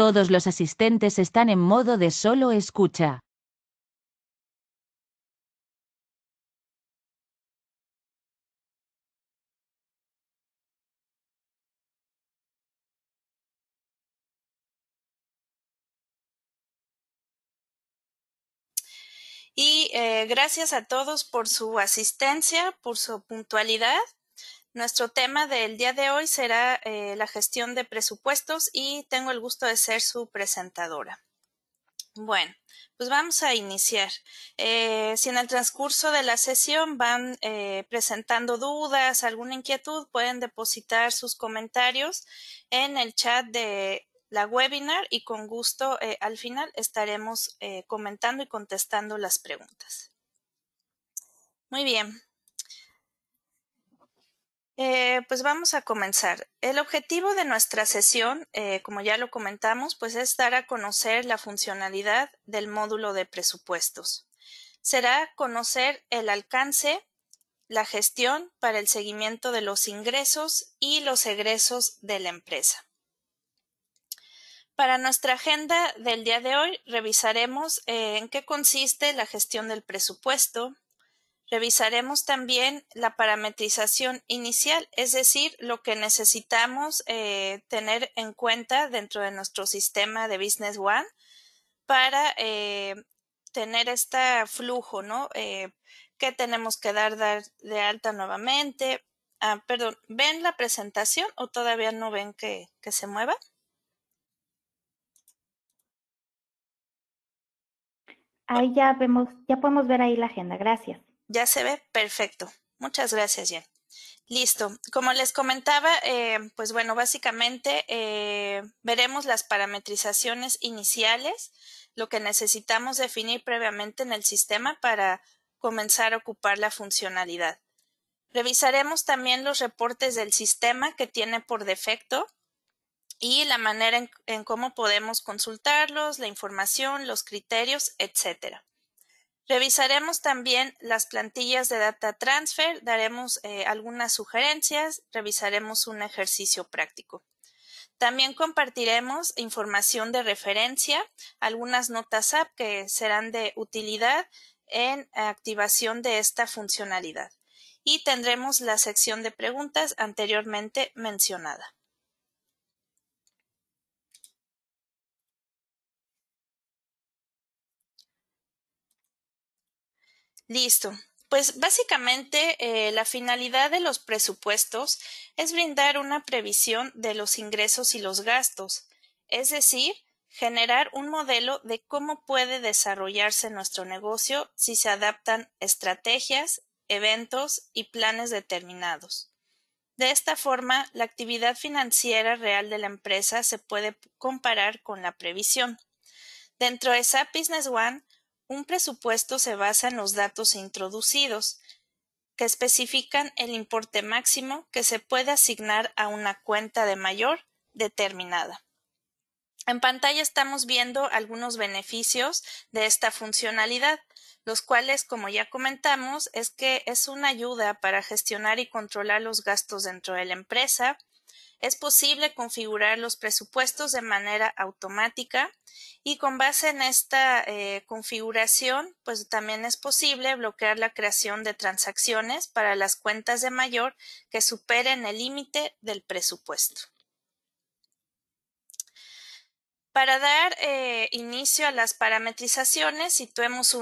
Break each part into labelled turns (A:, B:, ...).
A: Todos los asistentes están en modo de solo escucha. Y eh, gracias a todos por su asistencia, por su puntualidad. Nuestro tema del día de hoy será eh, la gestión de presupuestos y tengo el gusto de ser su presentadora. Bueno, pues vamos a iniciar. Eh, si en el transcurso de la sesión van eh, presentando dudas, alguna inquietud, pueden depositar sus comentarios en el chat de la webinar y con gusto al final estaremos comentando y contestando las preguntas. Muy bien, eh, pues vamos a comenzar. El objetivo de nuestra sesión, eh, como ya lo comentamos, pues es dar a conocer la funcionalidad del módulo de presupuestos. Será conocer el alcance, la gestión para el seguimiento de los ingresos y los egresos de la empresa. Para nuestra agenda del día de hoy revisaremos eh, en qué consiste la gestión del presupuesto, Revisaremos también la parametrización inicial, es decir, lo que necesitamos eh, tener en cuenta dentro de nuestro sistema de Business One para eh, tener este flujo, ¿no? Eh, ¿Qué que tenemos que dar, dar de alta nuevamente. Ah, perdón, ¿ven la presentación o todavía no ven que, que se mueva? Ahí ya vemos, ya podemos ver ahí la agenda. Gracias. ¿Ya se ve? Perfecto. Muchas gracias, Jen. Listo. Como les comentaba, eh, pues bueno, básicamente eh, veremos las parametrizaciones iniciales, lo que necesitamos definir previamente en el sistema para comenzar a ocupar la funcionalidad. Revisaremos también los reportes del sistema que tiene por defecto y la manera en, en cómo podemos consultarlos, la información, los criterios, etcétera. Revisaremos también las plantillas de data transfer, daremos eh, algunas sugerencias, revisaremos un ejercicio práctico. También compartiremos información de referencia, algunas notas app que serán de utilidad en activación de esta funcionalidad. Y tendremos la sección de preguntas anteriormente mencionada. Listo. Pues básicamente eh, la finalidad de los presupuestos es brindar una previsión de los ingresos y los gastos, es decir, generar un modelo de cómo puede desarrollarse nuestro negocio si se adaptan estrategias, eventos y planes determinados. De esta forma, la actividad financiera real de la empresa se puede comparar con la previsión. Dentro de SAP Business One, un presupuesto se basa en los datos introducidos, que especifican el importe máximo que se puede asignar a una cuenta de mayor determinada. En pantalla estamos viendo algunos beneficios de esta funcionalidad, los cuales, como ya comentamos, es que es una ayuda para gestionar y controlar los gastos dentro de la empresa, es posible configurar los presupuestos de manera automática y con base en esta eh, configuración, pues también es posible bloquear la creación de transacciones para las cuentas de mayor que superen el límite del presupuesto. Para dar eh, inicio a las parametrizaciones, situemos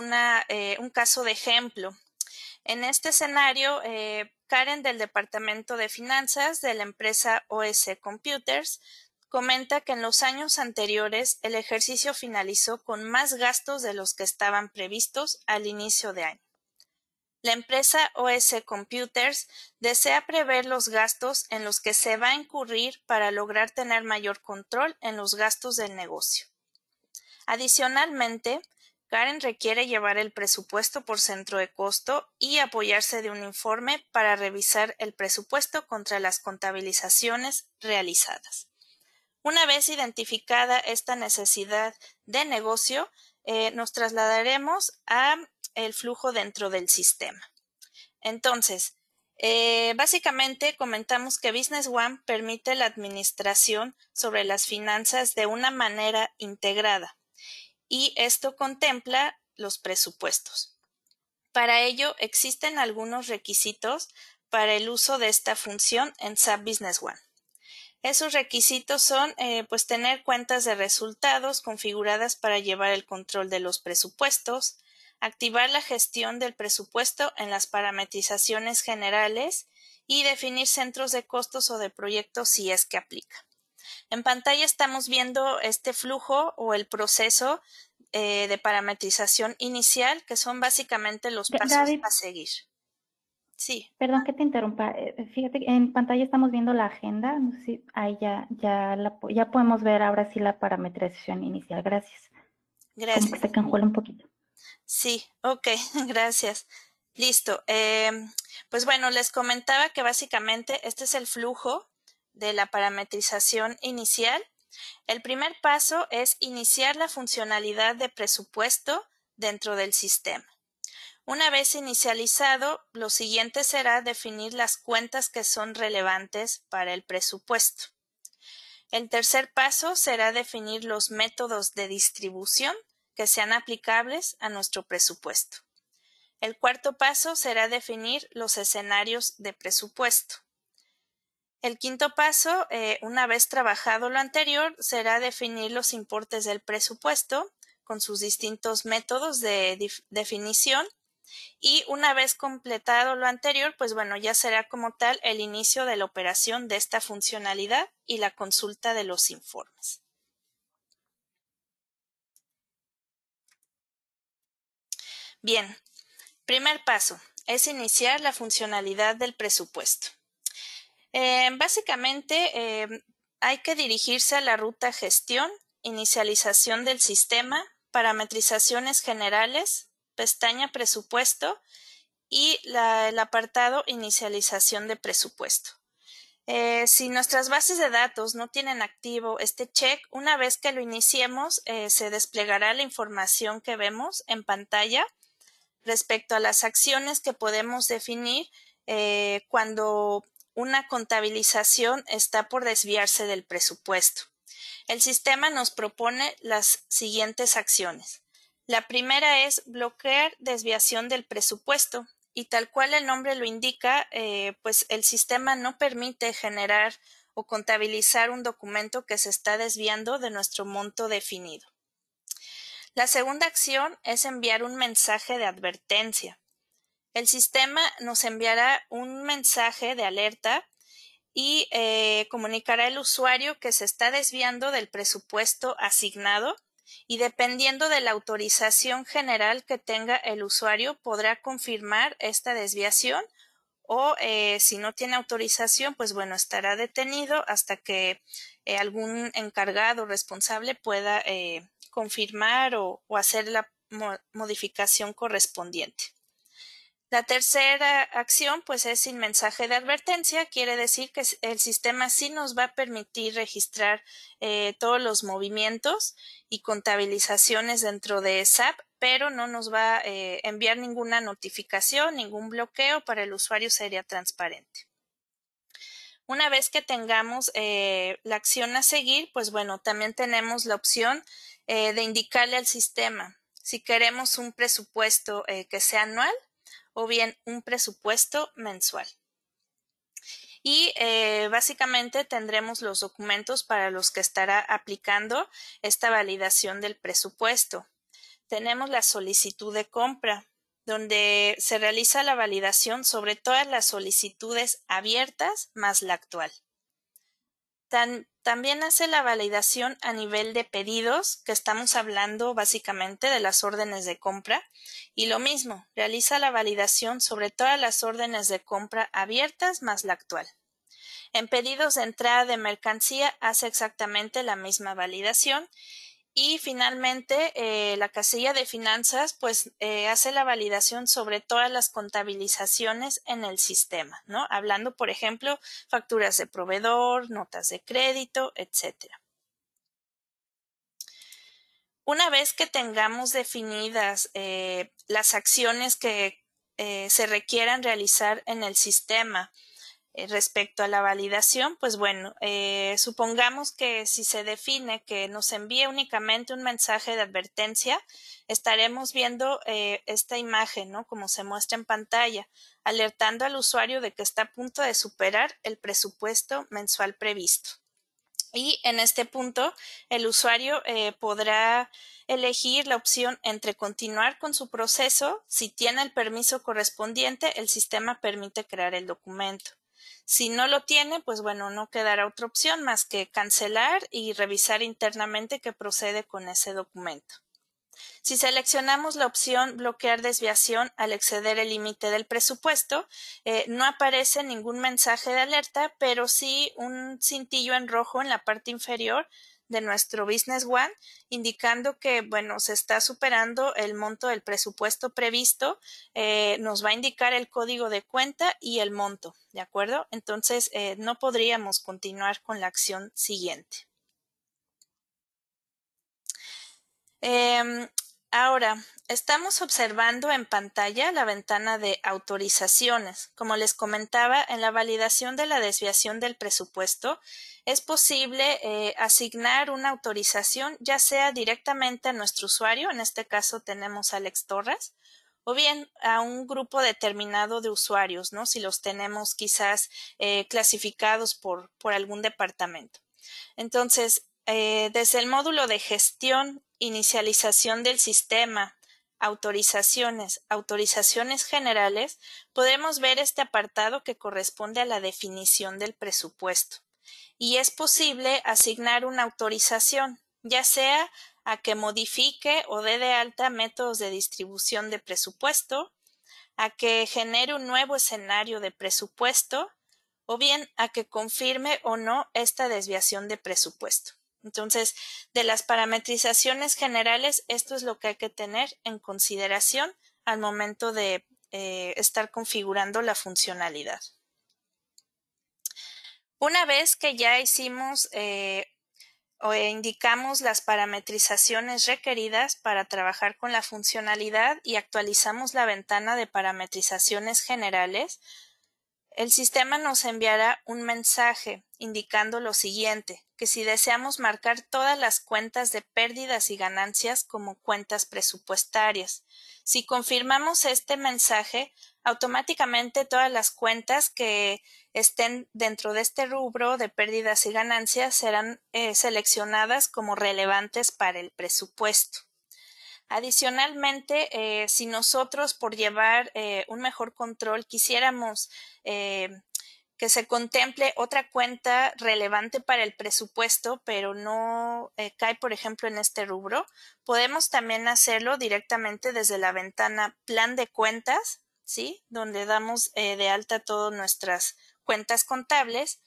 A: eh, un caso de ejemplo. En este escenario, Karen del Departamento de Finanzas de la empresa OS Computers comenta que en los años anteriores el ejercicio finalizó con más gastos de los que estaban previstos al inicio de año. La empresa OS Computers desea prever los gastos en los que se va a incurrir para lograr tener mayor control en los gastos del negocio. Adicionalmente, Karen requiere llevar el presupuesto por centro de costo y apoyarse de un informe para revisar el presupuesto contra las contabilizaciones realizadas. Una vez identificada esta necesidad de negocio, eh, nos trasladaremos a el flujo dentro del sistema. Entonces, eh, básicamente comentamos que Business One permite la administración sobre las finanzas de una manera integrada, y esto contempla los presupuestos. Para ello existen algunos requisitos para el uso de esta función en SAP Business One. Esos requisitos son eh, pues tener cuentas de resultados configuradas para llevar el control de los presupuestos, activar la gestión del presupuesto en las parametrizaciones generales y definir centros de costos o de proyectos si es que aplica. En pantalla estamos viendo este flujo o el proceso eh, de parametrización inicial, que son básicamente los pasos a seguir. Sí. Perdón que te interrumpa. Eh, eh, fíjate, en pantalla estamos viendo la agenda. No si, ahí ya, ya, ya podemos ver ahora sí la parametrización inicial. Gracias. Gracias. se canjuela un poquito. Sí, ok, gracias. Listo. Em, pues bueno, les comentaba que básicamente este es el flujo de la parametrización inicial, el primer paso es iniciar la funcionalidad de presupuesto dentro del sistema. Una vez inicializado, lo siguiente será definir las cuentas que son relevantes para el presupuesto. El tercer paso será definir los métodos de distribución que sean aplicables a nuestro presupuesto. El cuarto paso será definir los escenarios de presupuesto. El quinto paso, eh, una vez trabajado lo anterior, será definir los importes del presupuesto con sus distintos métodos de definición. Y una vez completado lo anterior, pues bueno, ya será como tal el inicio de la operación de esta funcionalidad y la consulta de los informes. Bien, primer paso es iniciar la funcionalidad del presupuesto. Em, básicamente, em, hay que dirigirse a la ruta gestión, inicialización del sistema, parametrizaciones generales, pestaña presupuesto y el apartado inicialización de presupuesto. Eh, si nuestras bases de datos no tienen activo este check, una vez que lo iniciemos, eh, se desplegará la información que vemos en pantalla respecto a las acciones que podemos definir eh, cuando una contabilización está por desviarse del presupuesto. El sistema nos propone las siguientes acciones. La primera es bloquear desviación del presupuesto y tal cual el nombre lo indica, eh, pues el sistema no permite generar o contabilizar un documento que se está desviando de nuestro monto definido. La segunda acción es enviar un mensaje de advertencia el sistema nos enviará un mensaje de alerta y eh, comunicará al usuario que se está desviando del presupuesto asignado y dependiendo de la autorización general que tenga el usuario podrá confirmar esta desviación o eh, si no tiene autorización, pues bueno, estará detenido hasta que eh, algún encargado responsable pueda confirmar o, hacer la modificación correspondiente. La tercera acción, pues, es sin mensaje de advertencia. Quiere decir que el sistema sí nos va a permitir registrar eh, todos los movimientos y contabilizaciones dentro de SAP, pero no nos va a eh, enviar ninguna notificación, ningún bloqueo para el usuario sería transparente. Una vez que tengamos eh, la acción a seguir, pues bueno, también tenemos la opción de indicarle al sistema si queremos un presupuesto que sea anual o bien un presupuesto mensual. Y eh, básicamente tendremos los documentos para los que estará aplicando esta validación del presupuesto. Tenemos la solicitud de compra, donde se realiza la validación sobre todas las solicitudes abiertas más la actual también hace la validación a nivel de pedidos, que estamos hablando básicamente de las órdenes de compra. Y lo mismo, realiza la validación sobre todas las órdenes de compra abiertas más la actual. En pedidos de entrada de mercancía hace exactamente la misma validación y finalmente, eh, la casilla de finanzas, pues, eh, hace la validación sobre todas las contabilizaciones en el sistema, ¿no? Hablando, por ejemplo, facturas de proveedor, notas de crédito, etcétera. Una vez que tengamos definidas eh, las acciones que se requieran realizar en el sistema, eh, respecto a la validación, pues bueno, eh, supongamos que si se define que nos envíe únicamente un mensaje de advertencia, estaremos viendo eh, esta imagen, ¿no? Como se muestra en pantalla, alertando al usuario de que está a punto de superar el presupuesto mensual previsto. Y en este punto, el usuario podrá elegir la opción entre continuar con su proceso. Si tiene el permiso correspondiente, el sistema permite crear el documento. Si no lo tiene, pues bueno, no quedará otra opción más que cancelar y revisar internamente qué procede con ese documento. Si seleccionamos la opción bloquear desviación al exceder el límite del presupuesto, eh, no aparece ningún mensaje de alerta, pero sí un cintillo en rojo en la parte inferior de nuestro Business One, indicando que, bueno, se está superando el monto del presupuesto previsto, eh, nos va a indicar el código de cuenta y el monto, ¿de acuerdo? Entonces, eh, no podríamos continuar con la acción siguiente. Em, Ahora, estamos observando en pantalla la ventana de autorizaciones. Como les comentaba, en la validación de la desviación del presupuesto es posible eh, asignar una autorización ya sea directamente a nuestro usuario, en este caso tenemos a Alex Torres, o bien a un grupo determinado de usuarios, ¿no? Si los tenemos quizás eh, clasificados por algún departamento. Entonces, eh, desde el módulo de gestión, inicialización del sistema, autorizaciones, autorizaciones generales, podemos ver este apartado que corresponde a la definición del presupuesto. Y es posible asignar una autorización, ya sea a que modifique o dé de alta métodos de distribución de presupuesto, a que genere un nuevo escenario de presupuesto, o bien a que confirme o no esta desviación de presupuesto. Entonces, de las parametrizaciones generales, esto es lo que hay que tener en consideración al momento de eh, estar configurando la funcionalidad. Una vez que ya hicimos eh, o indicamos las parametrizaciones requeridas para trabajar con la funcionalidad y actualizamos la ventana de parametrizaciones generales, el sistema nos enviará un mensaje indicando lo siguiente que si deseamos marcar todas las cuentas de pérdidas y ganancias como cuentas presupuestarias. Si confirmamos este mensaje, automáticamente todas las cuentas que estén dentro de este rubro de pérdidas y ganancias serán eh, seleccionadas como relevantes para el presupuesto. Adicionalmente, eh, si nosotros por llevar eh, un mejor control quisiéramos que se contemple otra cuenta relevante para el presupuesto, pero no eh, cae, por ejemplo, en este rubro. Podemos también hacerlo directamente desde la ventana plan de cuentas, ¿sí? Donde damos eh, de alta todas nuestras cuentas contables.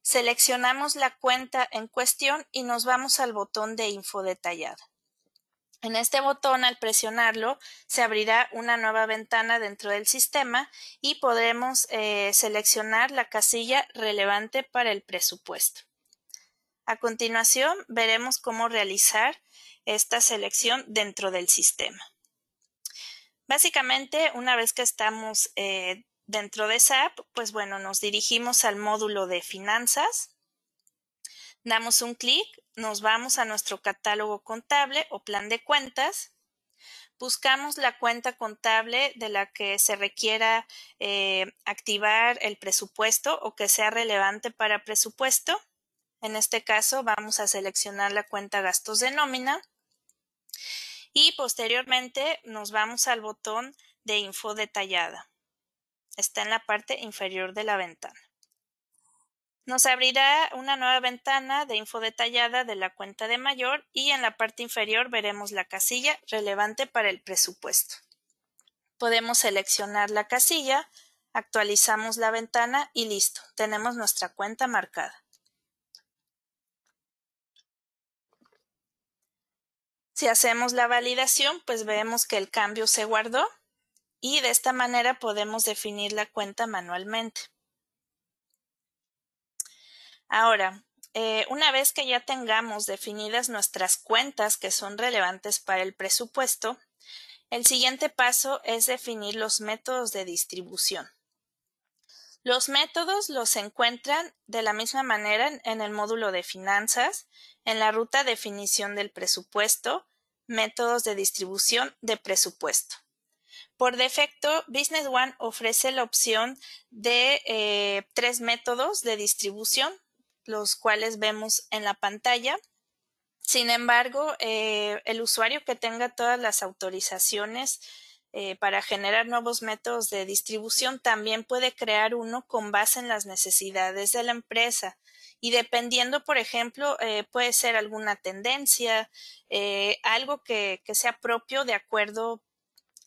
A: Seleccionamos la cuenta en cuestión y nos vamos al botón de info detallada. En este botón, al presionarlo, se abrirá una nueva ventana dentro del sistema y podremos eh, seleccionar la casilla relevante para el presupuesto. A continuación, veremos cómo realizar esta selección dentro del sistema. Básicamente, una vez que estamos eh, dentro de SAP, pues bueno, nos dirigimos al módulo de finanzas Damos un clic, nos vamos a nuestro catálogo contable o plan de cuentas. Buscamos la cuenta contable de la que se requiera eh, activar el presupuesto o que sea relevante para presupuesto. En este caso vamos a seleccionar la cuenta gastos de nómina y posteriormente nos vamos al botón de info detallada. Está en la parte inferior de la ventana nos abrirá una nueva ventana de info detallada de la cuenta de mayor y en la parte inferior veremos la casilla relevante para el presupuesto. Podemos seleccionar la casilla, actualizamos la ventana y listo, tenemos nuestra cuenta marcada. Si hacemos la validación, pues vemos que el cambio se guardó y de esta manera podemos definir la cuenta manualmente. Ahora, eh, una vez que ya tengamos definidas nuestras cuentas que son relevantes para el presupuesto, el siguiente paso es definir los métodos de distribución. Los métodos los encuentran de la misma manera en el módulo de finanzas, en la ruta definición del presupuesto, métodos de distribución de presupuesto. Por defecto, Business One ofrece la opción de eh, tres métodos de distribución los cuales vemos en la pantalla. Sin embargo, eh, el usuario que tenga todas las autorizaciones eh, para generar nuevos métodos de distribución también puede crear uno con base en las necesidades de la empresa. Y dependiendo, por ejemplo, eh, puede ser alguna tendencia, algo que, sea propio de acuerdo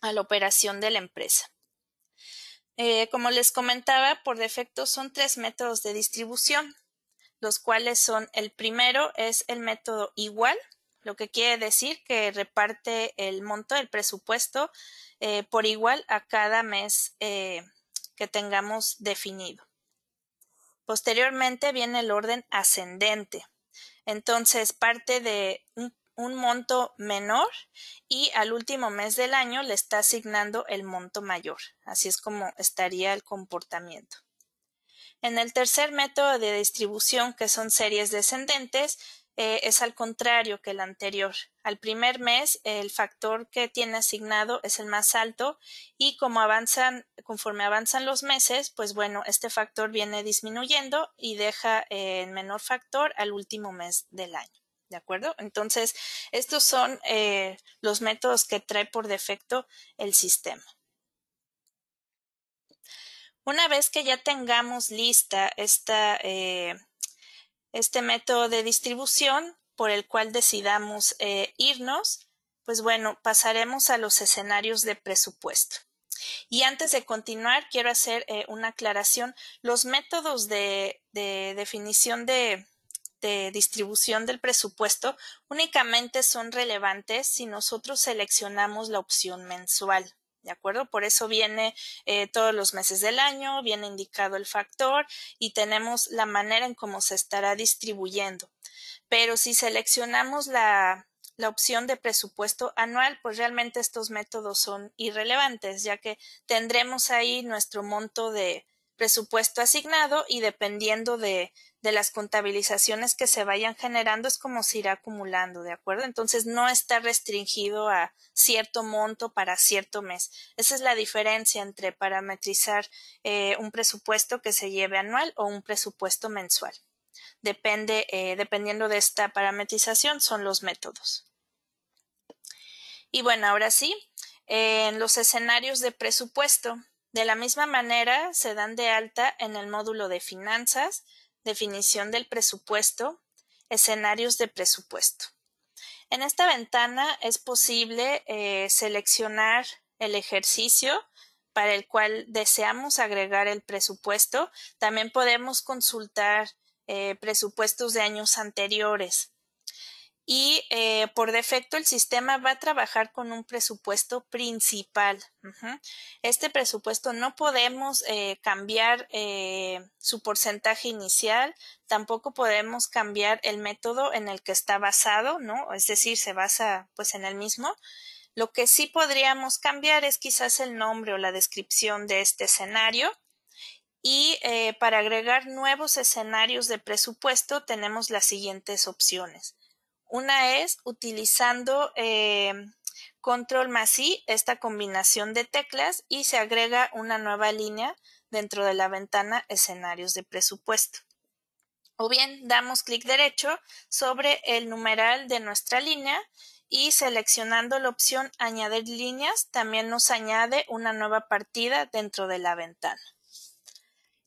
A: a la operación de la empresa. como les comentaba, por defecto son tres métodos de distribución los cuales son el primero es el método igual, lo que quiere decir que reparte el monto, del presupuesto eh, por igual a cada mes eh, que tengamos definido. Posteriormente viene el orden ascendente. Entonces parte de un monto menor y al último mes del año le está asignando el monto mayor. Así es como estaría el comportamiento. En el tercer método de distribución, que son series descendentes, eh, es al contrario que el anterior. Al primer mes, el factor que tiene asignado es el más alto y como avanzan, conforme avanzan los meses, pues bueno, este factor viene disminuyendo y deja eh, en el menor factor al último mes del año. ¿De acuerdo? Entonces, estos son eh, los métodos que trae por defecto el sistema. Una vez que ya tengamos lista esta, eh, este método de distribución por el cual decidamos eh, irnos, pues bueno, pasaremos a los escenarios de presupuesto. Y antes de continuar, quiero hacer eh, una aclaración. Los métodos de, definición de distribución del presupuesto únicamente son relevantes si nosotros seleccionamos la opción mensual. ¿De acuerdo? Por eso viene eh, todos los meses del año, viene indicado el factor y tenemos la manera en cómo se estará distribuyendo. Pero si seleccionamos la, la opción de presupuesto anual, pues realmente estos métodos son irrelevantes, ya que tendremos ahí nuestro monto de, presupuesto asignado y dependiendo de, de las contabilizaciones que se vayan generando es como se irá acumulando, ¿de acuerdo? Entonces no está restringido a cierto monto para cierto mes. Esa es la diferencia entre parametrizar eh, un presupuesto que se lleve anual o un presupuesto mensual. Depende, eh, dependiendo de esta parametrización, son los métodos. Y bueno, ahora sí, en los escenarios de presupuesto, de la misma manera, se dan de alta en el módulo de Finanzas, Definición del presupuesto, Escenarios de presupuesto. En esta ventana es posible eh, seleccionar el ejercicio para el cual deseamos agregar el presupuesto. También podemos consultar eh, presupuestos de años anteriores y eh, por defecto el sistema va a trabajar con un presupuesto principal. Este presupuesto no podemos eh, cambiar eh, su porcentaje inicial, tampoco podemos cambiar el método en el que está basado, ¿no? Es decir, se basa pues en el mismo. Lo que sí podríamos cambiar es quizás el nombre o la descripción de este escenario. Y para agregar nuevos escenarios de presupuesto tenemos las siguientes opciones. Una es utilizando em, control más I, esta combinación de teclas, y se agrega una nueva línea dentro de la ventana escenarios de presupuesto. O bien damos clic derecho sobre el numeral de nuestra línea y seleccionando la opción añadir líneas también nos añade una nueva partida dentro de la ventana.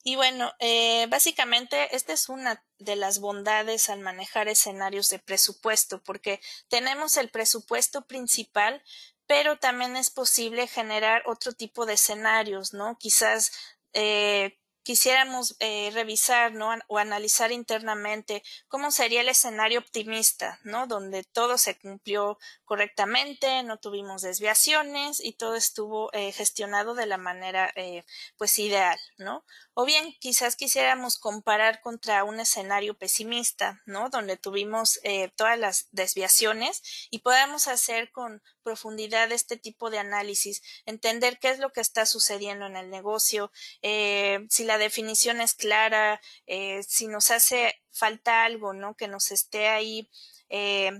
A: Y bueno, eh, básicamente esta es una de las bondades al manejar escenarios de presupuesto, porque tenemos el presupuesto principal, pero también es posible generar otro tipo de escenarios, ¿no? Quizás eh, quisiéramos eh, revisar o analizar internamente cómo sería el escenario optimista, ¿no? donde todo se cumplió correctamente, no tuvimos desviaciones y todo estuvo eh, gestionado de la manera eh, pues ideal, ¿no? O bien quizás quisiéramos comparar contra un escenario pesimista, ¿no? Donde tuvimos todas las desviaciones y podamos hacer con profundidad este tipo de análisis, entender qué es lo que está sucediendo en el negocio, si la definición es clara, eh, si nos hace falta algo, ¿no? Que nos esté ahí, eh,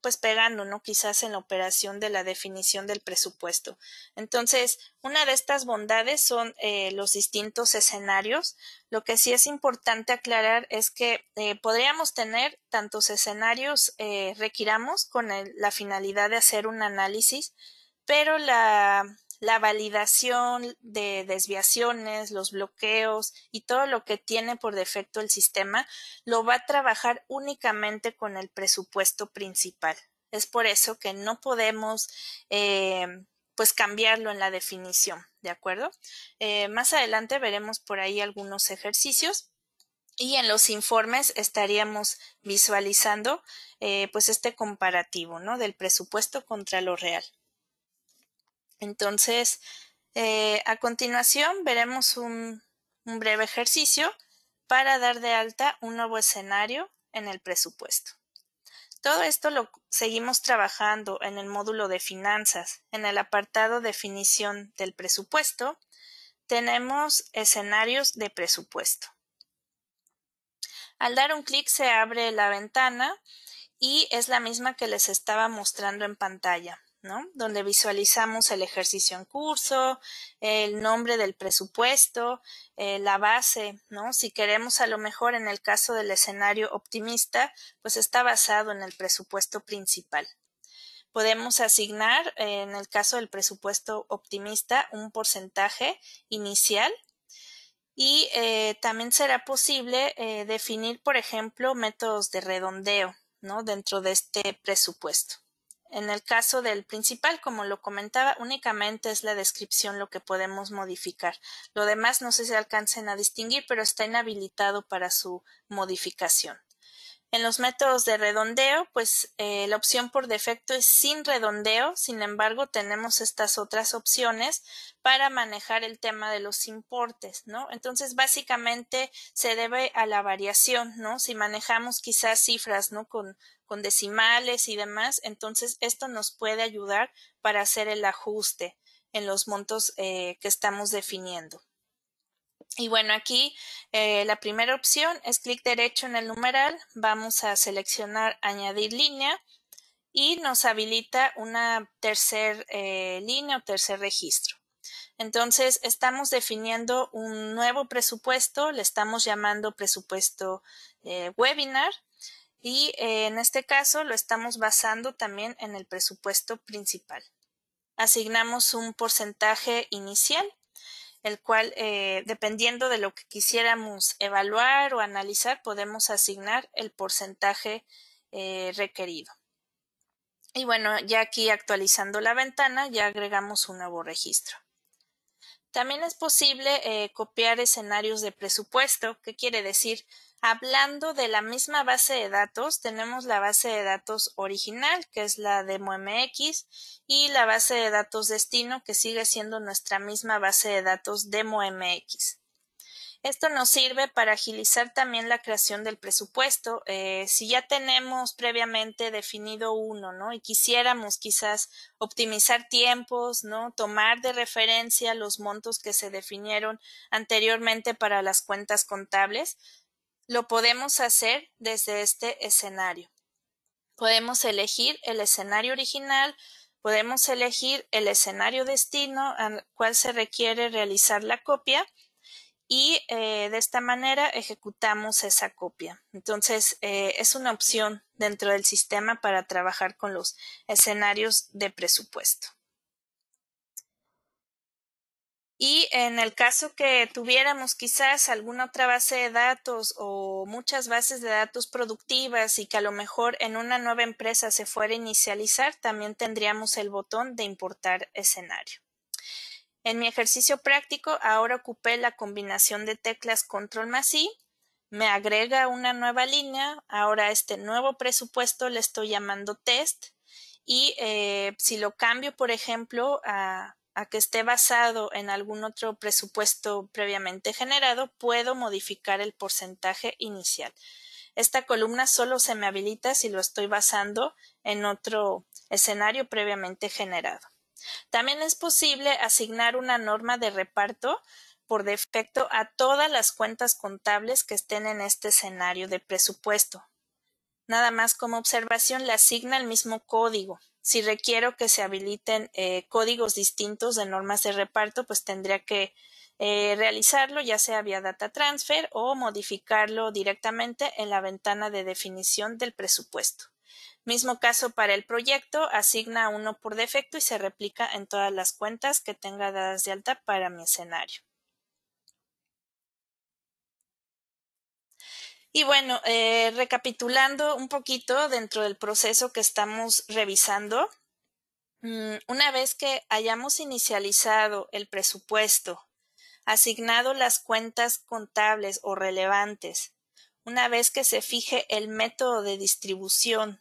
A: pues pegando, ¿no? Quizás en la operación de la definición del presupuesto. Entonces, una de estas bondades son eh, los distintos escenarios. Lo que sí es importante aclarar es que podríamos tener tantos escenarios requiramos con la finalidad de hacer un análisis, pero la la validación de desviaciones, los bloqueos y todo lo que tiene por defecto el sistema, lo va a trabajar únicamente con el presupuesto principal. Es por eso que no podemos eh, pues cambiarlo en la definición, ¿de acuerdo? Eh, más adelante veremos por ahí algunos ejercicios y en los informes estaríamos visualizando eh, pues este comparativo, ¿no? Del presupuesto contra lo real. Entonces, eh, a continuación veremos un breve ejercicio para dar de alta un nuevo escenario en el presupuesto. Todo esto lo seguimos trabajando en el módulo de finanzas, en el apartado definición del presupuesto, tenemos escenarios de presupuesto. Al dar un clic se abre la ventana y es la misma que les estaba mostrando en pantalla. Donde visualizamos el ejercicio en curso, el nombre del presupuesto, eh, la base, ¿no? Si queremos a lo mejor en el caso del escenario optimista, pues está basado en el presupuesto principal. Podemos asignar, eh, en el caso del presupuesto optimista, un porcentaje inicial y eh, también será posible definir, por ejemplo, métodos de redondeo, ¿no? Dentro de este presupuesto. En el caso del principal, como lo comentaba, únicamente es la descripción lo que podemos modificar. Lo demás no sé si alcancen a distinguir, pero está inhabilitado para su modificación. En los métodos de redondeo, pues eh, la opción por defecto es sin redondeo, sin embargo tenemos estas otras opciones para manejar el tema de los importes, ¿no? Entonces básicamente se debe a la variación, ¿no? Si manejamos quizás cifras, ¿no? Con con decimales y demás. Entonces, esto nos puede ayudar para hacer el ajuste en los montos eh, que estamos definiendo. Y bueno, aquí eh, la primera opción es clic derecho en el numeral, vamos a seleccionar añadir línea y nos habilita una tercer eh, línea o tercer registro. Entonces, estamos definiendo un nuevo presupuesto, le estamos llamando presupuesto webinar y eh, en este caso lo estamos basando también en el presupuesto principal. Asignamos un porcentaje inicial, el cual eh, dependiendo de lo que quisiéramos evaluar o analizar, podemos asignar el porcentaje eh, requerido. Y bueno, ya aquí actualizando la ventana, ya agregamos un nuevo registro. También es posible copiar escenarios de presupuesto, qué quiere decir Hablando de la misma base de datos, tenemos la base de datos original, que es la de MX y la base de datos destino, que sigue siendo nuestra misma base de datos DEMO MX. Esto nos sirve para agilizar también la creación del presupuesto. Eh, si ya tenemos previamente definido uno, ¿no? Y quisiéramos quizás optimizar tiempos, ¿no? Tomar de referencia los montos que se definieron anteriormente para las cuentas contables, lo podemos hacer desde este escenario. Podemos elegir el escenario original, podemos elegir el escenario destino al cual se requiere realizar la copia y eh, de esta manera ejecutamos esa copia. Entonces, eh, es una opción dentro del sistema para trabajar con los escenarios de presupuesto. Y en el caso que tuviéramos quizás alguna otra base de datos o muchas bases de datos productivas y que a lo mejor en una nueva empresa se fuera a inicializar, también tendríamos el botón de importar escenario. En mi ejercicio práctico ahora ocupé la combinación de teclas control más I, me agrega una nueva línea, ahora este nuevo presupuesto le estoy llamando test y eh, si lo cambio por ejemplo a a que esté basado en algún otro presupuesto previamente generado, puedo modificar el porcentaje inicial. Esta columna solo se me habilita si lo estoy basando en otro escenario previamente generado. También es posible asignar una norma de reparto por defecto a todas las cuentas contables que estén en este escenario de presupuesto. Nada más como observación le asigna el mismo código. Si requiero que se habiliten eh, códigos distintos de normas de reparto, pues tendría que eh, realizarlo ya sea vía data transfer o modificarlo directamente en la ventana de definición del presupuesto. Mismo caso para el proyecto, asigna uno por defecto y se replica en todas las cuentas que tenga dadas de alta para mi escenario. Y bueno, eh, recapitulando un poquito dentro del proceso que estamos revisando, mm, una vez que hayamos inicializado el presupuesto, asignado las cuentas contables o relevantes, una vez que se fije el método de distribución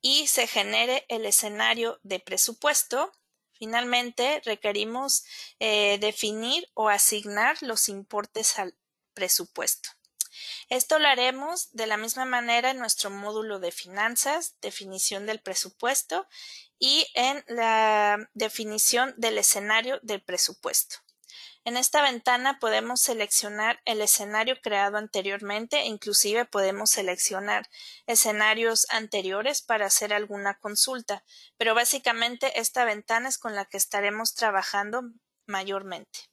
A: y se genere el escenario de presupuesto, finalmente requerimos eh, definir o asignar los importes al presupuesto. Esto lo haremos de la misma manera en nuestro módulo de finanzas, definición del presupuesto y en la definición del escenario del presupuesto. En esta ventana podemos seleccionar el escenario creado anteriormente, e inclusive podemos seleccionar escenarios anteriores para hacer alguna consulta, pero básicamente esta ventana es con la que estaremos trabajando mayormente.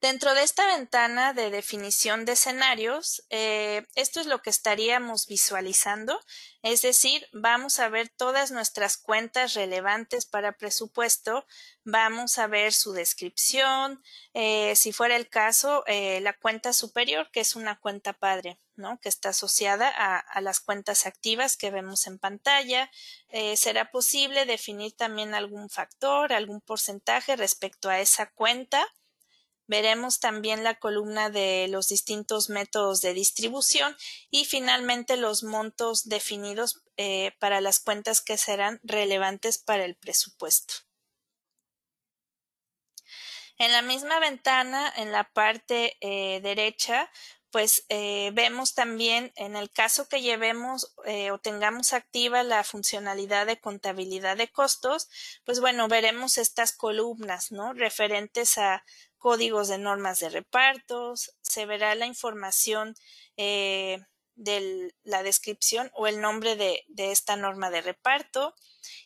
A: Dentro de esta ventana de definición de escenarios, eh, esto es lo que estaríamos visualizando, es decir, vamos a ver todas nuestras cuentas relevantes para presupuesto, vamos a ver su descripción, eh, si fuera el caso, eh, la cuenta superior, que es una cuenta padre, ¿no? que está asociada a las cuentas activas que vemos en pantalla. será posible definir también algún factor, algún porcentaje respecto a esa cuenta. Veremos también la columna de los distintos métodos de distribución y finalmente los montos definidos eh, para las cuentas que serán relevantes para el presupuesto. En la misma ventana, en la parte eh, derecha, pues eh, vemos también en el caso que llevemos o tengamos activa la funcionalidad de contabilidad de costos, pues bueno, veremos estas columnas, ¿no? Referentes a códigos de normas de repartos, se verá la información eh, de la descripción o el nombre de, esta norma de reparto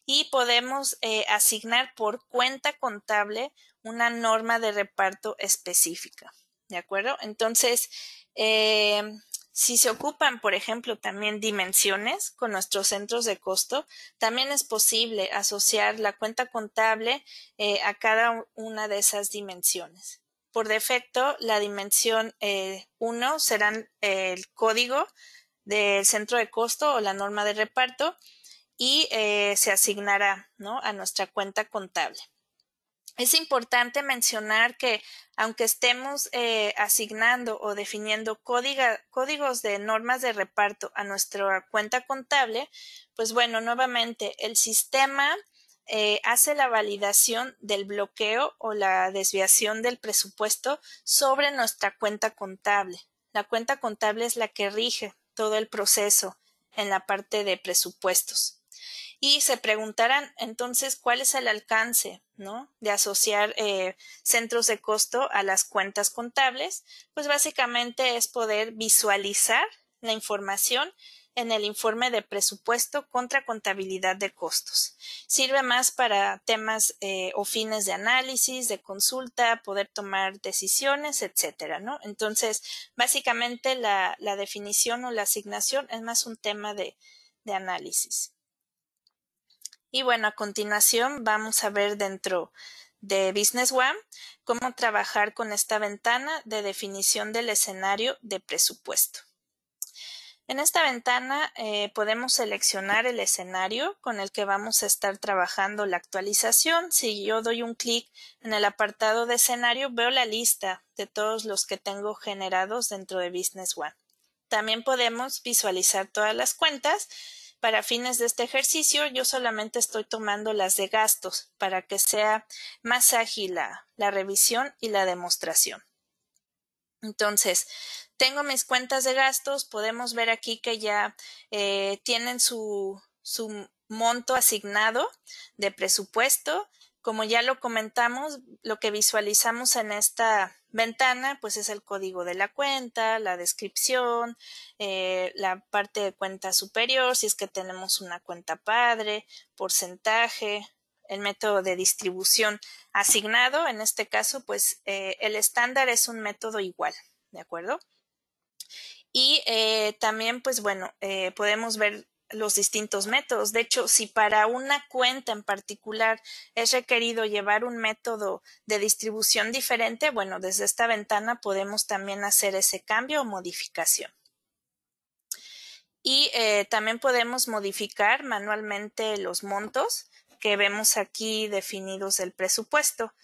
A: y podemos eh, asignar por cuenta contable una norma de reparto específica. ¿De acuerdo? Entonces, eh, si se ocupan, por ejemplo, también dimensiones con nuestros centros de costo, también es posible asociar la cuenta contable eh, a cada una de esas dimensiones. Por defecto, la dimensión 1 eh, será eh, el código del centro de costo o la norma de reparto y se asignará a nuestra cuenta contable. Es importante mencionar que aunque estemos eh, asignando o definiendo códigos de normas de reparto a nuestra cuenta contable, pues bueno, nuevamente el sistema eh, hace la validación del bloqueo o la desviación del presupuesto sobre nuestra cuenta contable. La cuenta contable es la que rige todo el proceso en la parte de presupuestos y se preguntarán entonces cuál es el alcance ¿no? de asociar eh, centros de costo a las cuentas contables, pues básicamente es poder visualizar la información en el informe de presupuesto contra contabilidad de costos. Sirve más para temas eh, o fines de análisis, de consulta, poder tomar decisiones, etcétera, ¿no? Entonces, básicamente la, definición o la asignación es más un tema de análisis. Y bueno, a continuación vamos a ver dentro de Business One cómo trabajar con esta ventana de definición del escenario de presupuesto. En esta ventana eh, podemos seleccionar el escenario con el que vamos a estar trabajando la actualización. Si yo doy un clic en el apartado de escenario, veo la lista de todos los que tengo generados dentro de Business One. También podemos visualizar todas las cuentas para fines de este ejercicio, yo solamente estoy tomando las de gastos para que sea más ágil la, revisión y la demostración. Entonces, tengo mis cuentas de gastos, podemos ver aquí que ya eh, tienen su, su monto asignado de presupuesto. Como ya lo comentamos, lo que visualizamos en esta Ventana, pues es el código de la cuenta, la descripción, eh, la parte de cuenta superior, si es que tenemos una cuenta padre, porcentaje, el método de distribución asignado. En este caso, pues eh, el estándar es un método igual, ¿de acuerdo? Y eh, también, pues bueno, podemos ver los distintos métodos. De hecho, si para una cuenta en particular es requerido llevar un método de distribución diferente, bueno, desde esta ventana podemos también hacer ese cambio o modificación. Y eh, también podemos modificar manualmente los montos que vemos aquí definidos del presupuesto.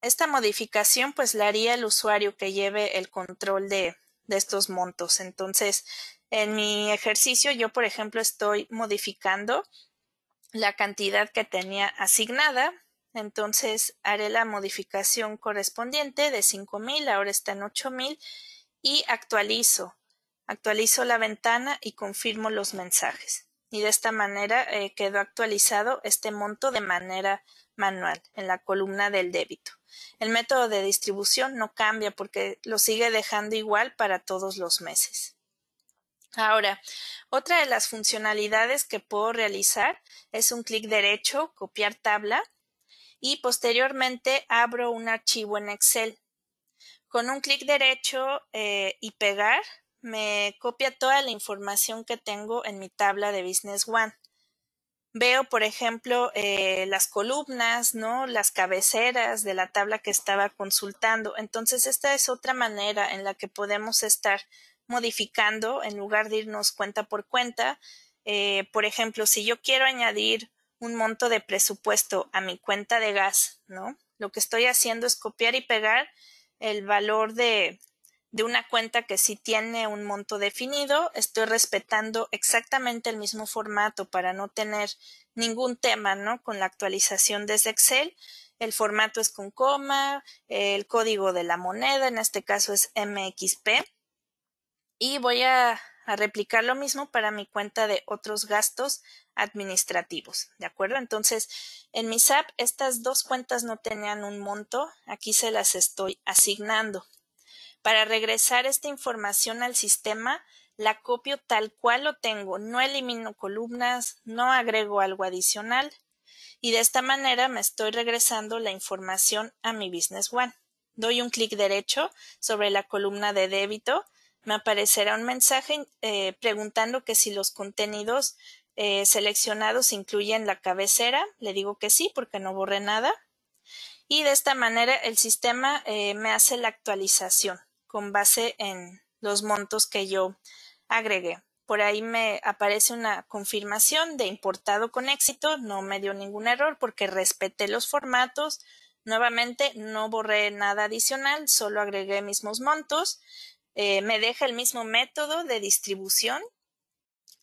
A: Esta modificación pues la haría el usuario que lleve el control de, de estos montos. Entonces, en mi ejercicio yo, por ejemplo, estoy modificando la cantidad que tenía asignada. Entonces haré la modificación correspondiente de 5000, ahora está en 8000 y actualizo. Actualizo la ventana y confirmo los mensajes. Y de esta manera eh, quedó actualizado este monto de manera manual en la columna del débito. El método de distribución no cambia porque lo sigue dejando igual para todos los meses. Ahora, otra de las funcionalidades que puedo realizar es un clic derecho, copiar tabla y posteriormente abro un archivo en Excel. Con un clic derecho eh, y pegar me copia toda la información que tengo en mi tabla de Business One. Veo, por ejemplo, eh, las columnas, ¿no? Las cabeceras de la tabla que estaba consultando. Entonces, esta es otra manera en la que podemos estar modificando en lugar de irnos cuenta por cuenta. Eh, por ejemplo, si yo quiero añadir un monto de presupuesto a mi cuenta de gas, ¿no? Lo que estoy haciendo es copiar y pegar el valor de, una cuenta que sí tiene un monto definido. Estoy respetando exactamente el mismo formato para no tener ningún tema, ¿no? Con la actualización desde Excel. El formato es con coma, el código de la moneda, en este caso es MXP y voy a, replicar lo mismo para mi cuenta de otros gastos administrativos, ¿de acuerdo? Entonces, en mi SAP estas dos cuentas no tenían un monto, aquí se las estoy asignando. Para regresar esta información al sistema, la copio tal cual lo tengo, no elimino columnas, no agrego algo adicional y de esta manera me estoy regresando la información a mi Business One. Doy un clic derecho sobre la columna de débito me aparecerá un mensaje eh, preguntando que si los contenidos eh, seleccionados incluyen la cabecera. Le digo que sí porque no borré nada. Y de esta manera el sistema eh, me hace la actualización con base en los montos que yo agregué. Por ahí me aparece una confirmación de importado con éxito. No me dio ningún error porque respeté los formatos. Nuevamente no borré nada adicional, solo agregué mismos montos eh, me deja el mismo método de distribución.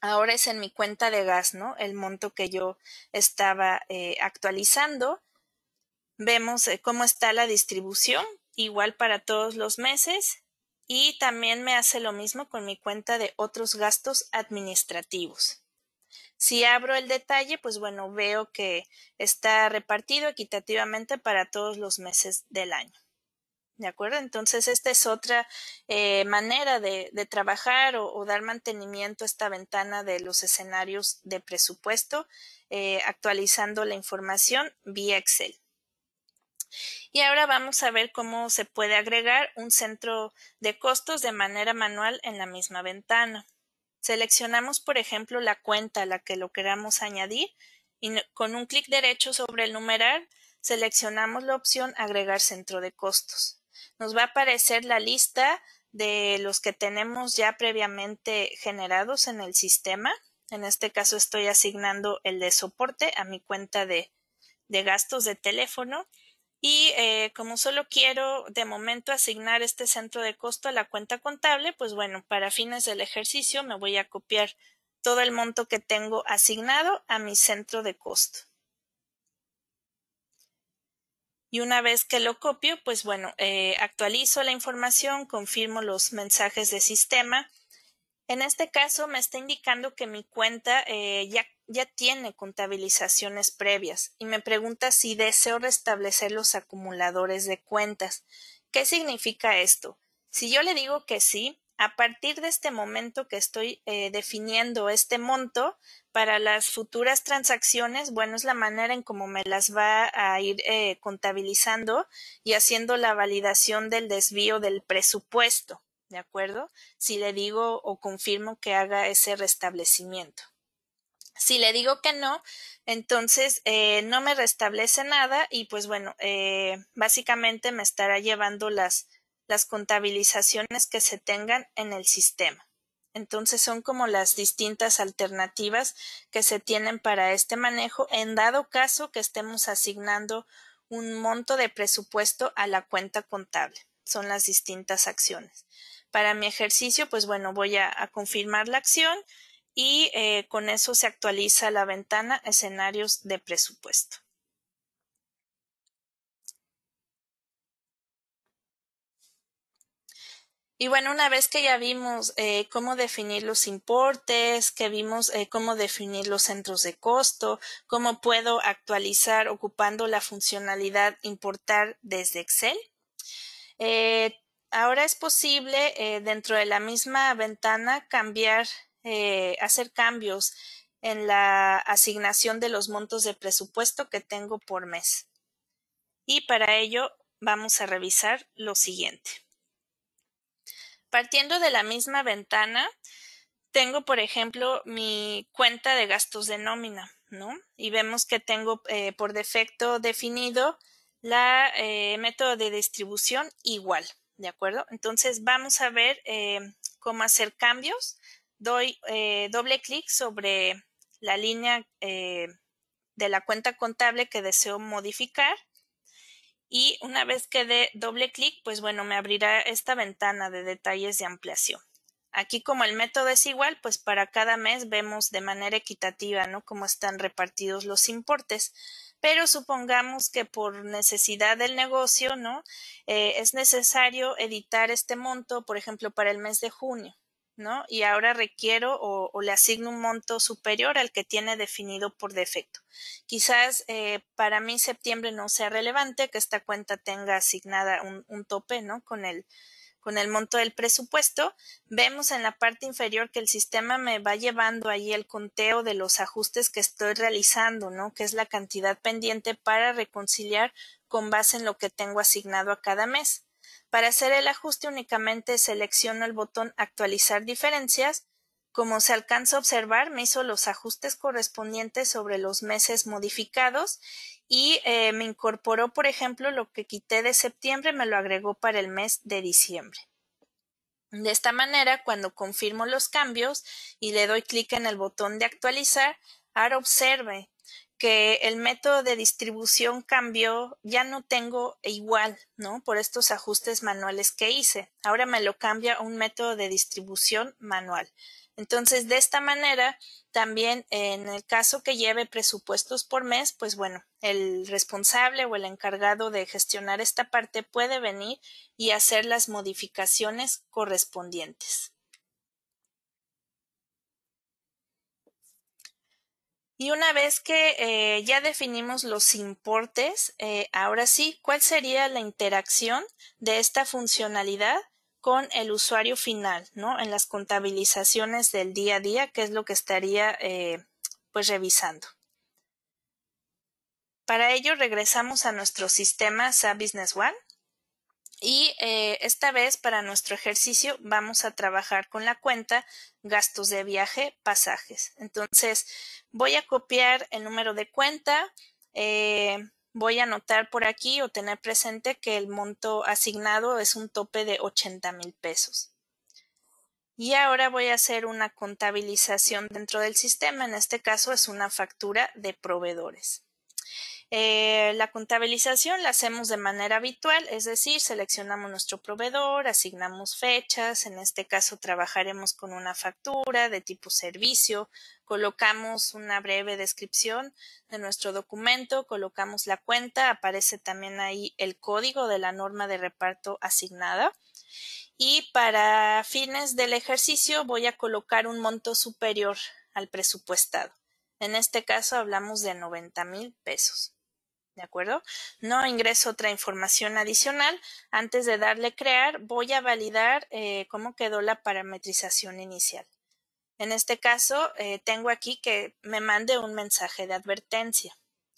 A: Ahora es en mi cuenta de gas, ¿no? El monto que yo estaba eh, actualizando. Vemos eh, cómo está la distribución, igual para todos los meses. Y también me hace lo mismo con mi cuenta de otros gastos administrativos. Si abro el detalle, pues bueno, veo que está repartido equitativamente para todos los meses del año acuerdo? Entonces, esta es otra eh, manera de, trabajar o, dar mantenimiento a esta ventana de los escenarios de presupuesto, eh, actualizando la información vía Excel. Y ahora vamos a ver cómo se puede agregar un centro de costos de manera manual en la misma ventana. Seleccionamos, por ejemplo, la cuenta a la que lo queramos añadir y con un clic derecho sobre el numerar, seleccionamos la opción Agregar centro de costos nos va a aparecer la lista de los que tenemos ya previamente generados en el sistema. En este caso estoy asignando el de soporte a mi cuenta de, de gastos de teléfono. Y eh, como solo quiero de momento asignar este centro de costo a la cuenta contable, pues bueno, para fines del ejercicio me voy a copiar todo el monto que tengo asignado a mi centro de costo. Y una vez que lo copio, pues bueno, eh, actualizo la información, confirmo los mensajes de sistema. En este caso me está indicando que mi cuenta eh, ya, ya tiene contabilizaciones previas y me pregunta si deseo restablecer los acumuladores de cuentas. ¿Qué significa esto? Si yo le digo que sí, a partir de este momento que estoy eh, definiendo este monto para las futuras transacciones, bueno, es la manera en cómo me las va a ir eh, contabilizando y haciendo la validación del desvío del presupuesto, ¿de acuerdo? Si le digo o confirmo que haga ese restablecimiento. Si le digo que no, entonces eh, no me restablece nada y pues bueno, básicamente me estará llevando las las contabilizaciones que se tengan en el sistema. Entonces son como las distintas alternativas que se tienen para este manejo en dado caso que estemos asignando un monto de presupuesto a la cuenta contable. Son las distintas acciones. Para mi ejercicio, pues bueno, voy a, confirmar la acción y eh, con eso se actualiza la ventana escenarios de presupuesto. Y bueno, una vez que ya vimos eh, cómo definir los importes, que vimos eh, cómo definir los centros de costo, cómo puedo actualizar ocupando la funcionalidad importar desde Excel, eh, ahora es posible dentro de la misma ventana cambiar, hacer cambios en la asignación de los montos de presupuesto que tengo por mes. Y para ello vamos a revisar lo siguiente partiendo de la misma ventana, tengo, por ejemplo, mi cuenta de gastos de nómina, ¿no? Y vemos que tengo eh, por defecto definido la eh, método de distribución igual, ¿de acuerdo? Entonces vamos a ver eh, cómo hacer cambios. Doy doble clic sobre la línea de la cuenta contable que deseo modificar y una vez que dé doble clic, pues bueno, me abrirá esta ventana de detalles de ampliación. Aquí como el método es igual, pues para cada mes vemos de manera equitativa, ¿no? Cómo están repartidos los importes. Pero supongamos que por necesidad del negocio, ¿no? Eh, es necesario editar este monto, por ejemplo, para el mes de junio. ¿no? Y ahora requiero o, le asigno un monto superior al que tiene definido por defecto. Quizás eh, para mí septiembre no sea relevante que esta cuenta tenga asignada un, tope, ¿no? Con el, con el monto del presupuesto, vemos en la parte inferior que el sistema me va llevando ahí el conteo de los ajustes que estoy realizando, ¿no? Que es la cantidad pendiente para reconciliar con base en lo que tengo asignado a cada mes. Para hacer el ajuste únicamente selecciono el botón actualizar diferencias. Como se alcanza a observar, me hizo los ajustes correspondientes sobre los meses modificados y eh, me incorporó, por ejemplo, lo que quité de septiembre, me lo agregó para el mes de diciembre. De esta manera, cuando confirmo los cambios y le doy clic en el botón de actualizar, ahora observe que el método de distribución cambió, ya no tengo igual, ¿no? Por estos ajustes manuales que hice. Ahora me lo cambia a un método de distribución manual. Entonces, de esta manera, también en el caso que lleve presupuestos por mes, pues bueno, el responsable o el encargado de gestionar esta parte puede venir y hacer las modificaciones correspondientes. Y una vez que eh, ya definimos los importes, eh, ahora sí, ¿cuál sería la interacción de esta funcionalidad con el usuario final, ¿no? En las contabilizaciones del día a día, que es lo que estaría eh, pues revisando. Para ello regresamos a nuestro sistema SAP Business One y eh, esta vez para nuestro ejercicio vamos a trabajar con la cuenta gastos de viaje, pasajes. Entonces voy a copiar el número de cuenta. Eh, voy a anotar por aquí o tener presente que el monto asignado es un tope de 80 mil pesos. Y ahora voy a hacer una contabilización dentro del sistema. En este caso es una factura de proveedores. Eh, la contabilización la hacemos de manera habitual, es decir, seleccionamos nuestro proveedor, asignamos fechas, en este caso trabajaremos con una factura de tipo servicio, colocamos una breve descripción de nuestro documento, colocamos la cuenta, aparece también ahí el código de la norma de reparto asignada. Y para fines del ejercicio voy a colocar un monto superior al presupuestado. En este caso hablamos de 90 mil pesos. ¿De acuerdo? No ingreso otra información adicional. Antes de darle crear, voy a validar eh, cómo quedó la parametrización inicial. En este caso, eh, tengo aquí que me mande un mensaje de advertencia.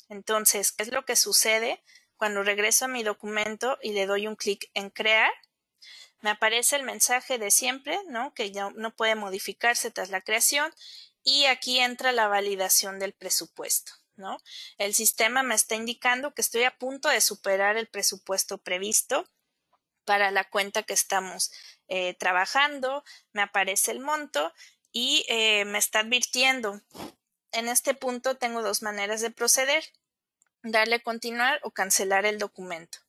A: Entonces, ¿qué es lo que sucede? Cuando regreso a mi documento y le doy un clic en crear, me aparece el mensaje de siempre, ¿no? Que ya no puede modificarse tras la creación. Y aquí entra la validación del presupuesto. El sistema me está indicando que estoy a punto de superar el presupuesto previsto para la cuenta que estamos eh, trabajando, me aparece el monto y eh, me está advirtiendo. En este punto tengo dos maneras de proceder, darle continuar o cancelar el documento.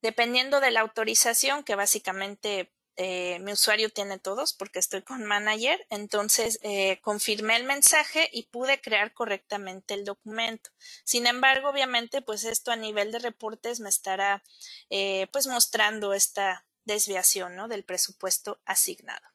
A: Dependiendo de la autorización, que básicamente eh, mi usuario tiene todos porque estoy con manager, entonces eh, confirmé el mensaje y pude crear correctamente el documento. Sin embargo, obviamente, pues esto a nivel de reportes me estará eh, pues mostrando esta desviación ¿no? del presupuesto asignado.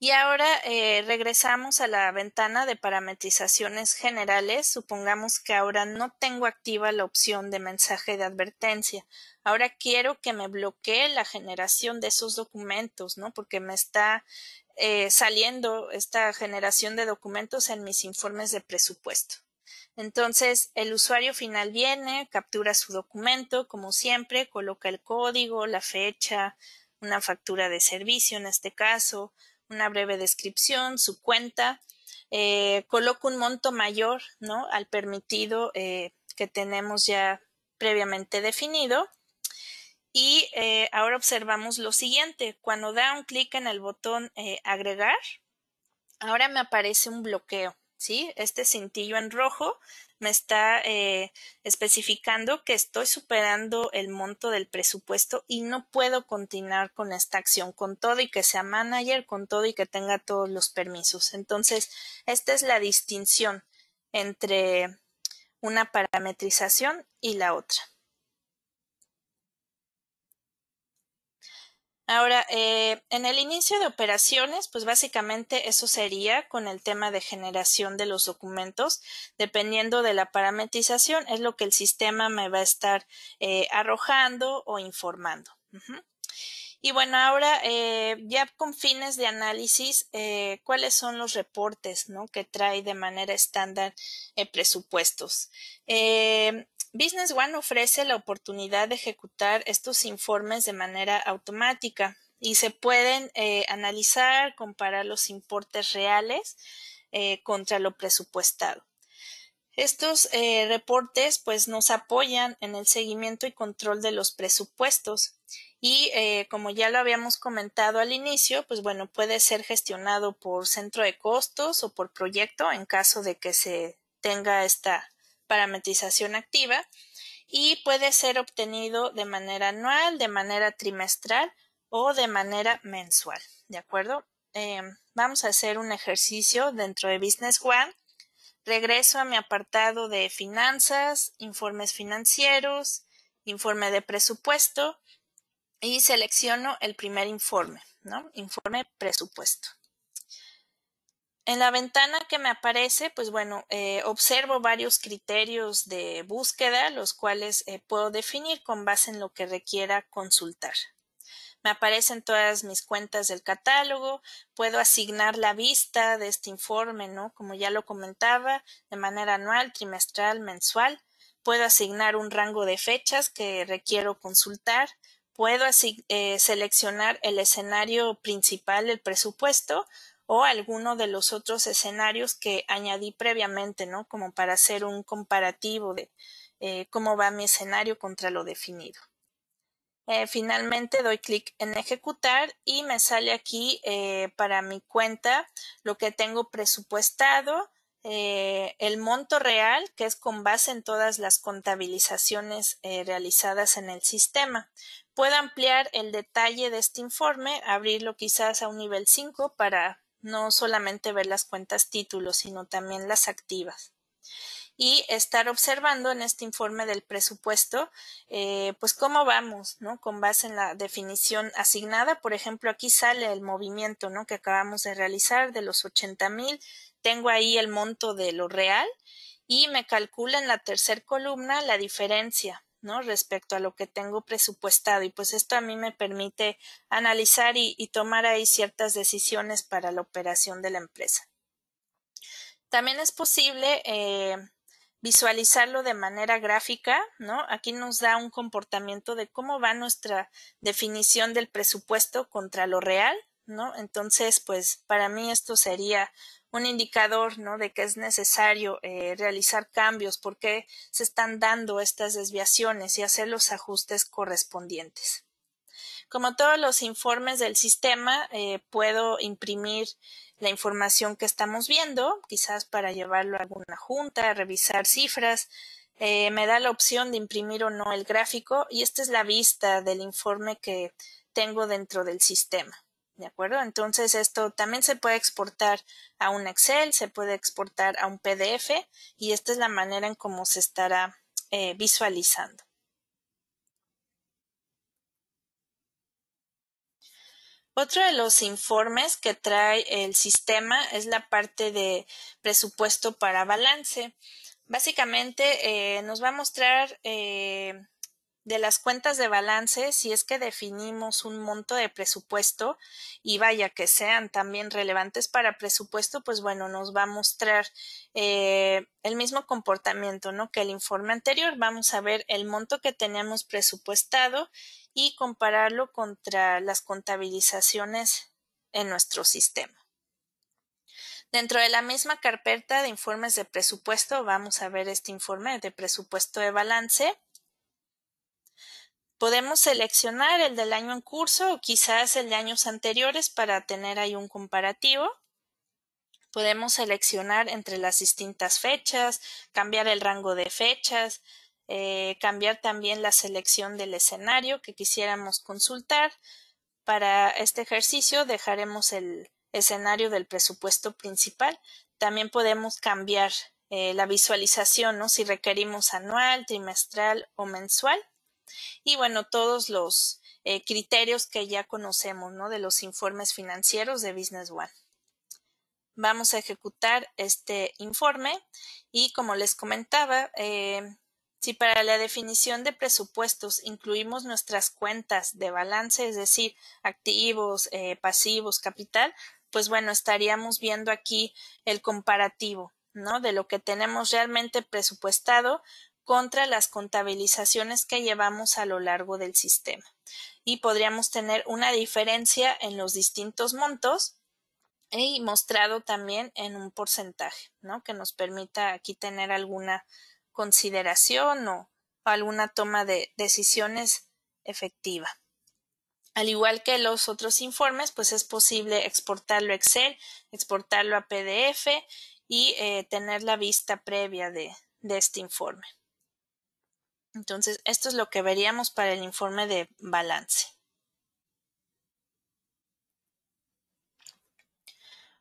A: Y ahora eh, regresamos a la ventana de parametrizaciones generales. Supongamos que ahora no tengo activa la opción de mensaje de advertencia. Ahora quiero que me bloquee la generación de esos documentos, ¿no? Porque me está eh, saliendo esta generación de documentos en mis informes de presupuesto. Entonces, el usuario final viene, captura su documento, como siempre, coloca el código, la fecha, una factura de servicio en este caso, una breve descripción, su cuenta, eh, coloco un monto mayor ¿no? al permitido eh, que tenemos ya previamente definido. Y eh, ahora observamos lo siguiente. Cuando da un clic en el botón agregar, ahora me aparece un bloqueo. ¿sí? Este cintillo en rojo me está eh, especificando que estoy superando el monto del presupuesto y no puedo continuar con esta acción, con todo y que sea manager, con todo y que tenga todos los permisos. Entonces, esta es la distinción entre una parametrización y la otra. Ahora, eh, en el inicio de operaciones, pues básicamente eso sería con el tema de generación de los documentos. Dependiendo de la parametrización, es lo que el sistema me va a estar eh, arrojando o informando. Y bueno, ahora eh, ya con fines de análisis, cuáles son los reportes ¿no? que trae de manera estándar presupuestos. Business One ofrece la oportunidad de ejecutar estos informes de manera automática y se pueden eh, analizar, comparar los importes reales eh, contra lo presupuestado. Estos eh, reportes pues nos apoyan en el seguimiento y control de los presupuestos y como ya lo habíamos comentado al inicio, pues bueno, puede ser gestionado por centro de costos o por proyecto en caso de que se tenga esta parametrización activa y puede ser obtenido de manera anual, de manera trimestral o de manera mensual. ¿De acuerdo? Em, vamos a hacer un ejercicio dentro de Business One. Regreso a mi apartado de finanzas, informes financieros, informe de presupuesto y selecciono el primer informe, ¿no? Informe presupuesto en la ventana que me aparece, pues bueno, eh, observo varios criterios de búsqueda, los cuales eh, puedo definir con base en lo que requiera consultar. Me aparecen todas mis cuentas del catálogo, puedo asignar la vista de este informe, ¿no? Como ya lo comentaba, de manera anual, trimestral, mensual. Puedo asignar un rango de fechas que requiero consultar. Puedo eh, seleccionar el escenario principal del presupuesto o alguno de los otros escenarios que añadí previamente, ¿no? Como para hacer un comparativo de eh, cómo va mi escenario contra lo definido. Eh, finalmente doy clic en ejecutar y me sale aquí eh, para mi cuenta lo que tengo presupuestado, el monto real, que es con base en todas las contabilizaciones realizadas en el sistema. Puedo ampliar el detalle de este informe, abrirlo quizás a un nivel 5 para no solamente ver las cuentas títulos, sino también las activas. Y estar observando en este informe del presupuesto, eh, pues cómo vamos, ¿no? Con base en la definición asignada, por ejemplo, aquí sale el movimiento, ¿no? Que acabamos de realizar de los 80 mil, tengo ahí el monto de lo real y me calcula en la tercera columna la diferencia, ¿no? Respecto a lo que tengo presupuestado. Y pues esto a mí me permite analizar y, tomar ahí ciertas decisiones para la operación de la empresa. También es posible eh, visualizarlo de manera gráfica, ¿no? Aquí nos da un comportamiento de cómo va nuestra definición del presupuesto contra lo real, entonces, pues para mí esto sería un indicador, ¿no? De que es necesario eh, realizar cambios, porque se están dando estas desviaciones y hacer los ajustes correspondientes. Como todos los informes del sistema, eh, puedo imprimir la información que estamos viendo, quizás para llevarlo a alguna junta, revisar cifras. Eh, me da la opción de imprimir o no el gráfico y esta es la vista del informe que tengo dentro del sistema. ¿De acuerdo? Entonces esto también se puede exportar a un Excel, se puede exportar a un PDF y esta es la manera en cómo se estará eh, visualizando. Otro de los informes que trae el sistema es la parte de presupuesto para balance. Básicamente eh, nos va a mostrar eh, de las cuentas de balance si es que definimos un monto de presupuesto y vaya que sean también relevantes para presupuesto, pues bueno, nos va a mostrar eh, el mismo comportamiento ¿no? que el informe anterior. Vamos a ver el monto que tenemos presupuestado y compararlo contra las contabilizaciones en nuestro sistema. Dentro de la misma carpeta de informes de presupuesto, vamos a ver este informe de presupuesto de balance Podemos seleccionar el del año en curso o quizás el de años anteriores para tener ahí un comparativo. Podemos seleccionar entre las distintas fechas, cambiar el rango de fechas, eh, cambiar también la selección del escenario que quisiéramos consultar. Para este ejercicio dejaremos el escenario del presupuesto principal. También podemos cambiar eh, la visualización, si requerimos anual, trimestral o mensual. Y bueno, todos los eh, criterios que ya conocemos, ¿no? De los informes financieros de Business One. Vamos a ejecutar este informe y como les comentaba, eh, si para la definición de presupuestos incluimos nuestras cuentas de balance, es decir, activos, eh, pasivos, capital, pues bueno, estaríamos viendo aquí el comparativo, ¿no? De lo que tenemos realmente presupuestado contra las contabilizaciones que llevamos a lo largo del sistema. Y podríamos tener una diferencia en los distintos montos y mostrado también en un porcentaje, ¿no? Que nos permita aquí tener alguna consideración o alguna toma de decisiones efectiva. Al igual que los otros informes, pues es posible exportarlo a Excel, exportarlo a PDF y eh, tener la vista previa de este informe. Entonces, esto es lo que veríamos para el informe de balance.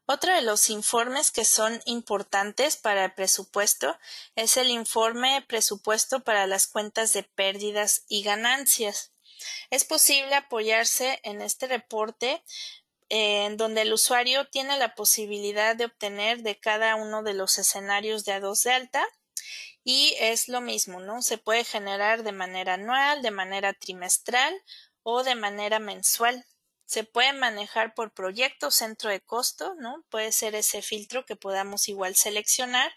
A: Otro de los informes que son importantes para el presupuesto es el informe presupuesto para las cuentas de pérdidas y ganancias. Es posible apoyarse en este reporte eh, en donde el usuario tiene la posibilidad de obtener de cada uno de los escenarios de A2 de alta y es lo mismo, ¿no? Se puede generar de manera anual, de manera trimestral o de manera mensual. Se puede manejar por proyecto, centro de costo, ¿no? Puede ser ese filtro que podamos igual seleccionar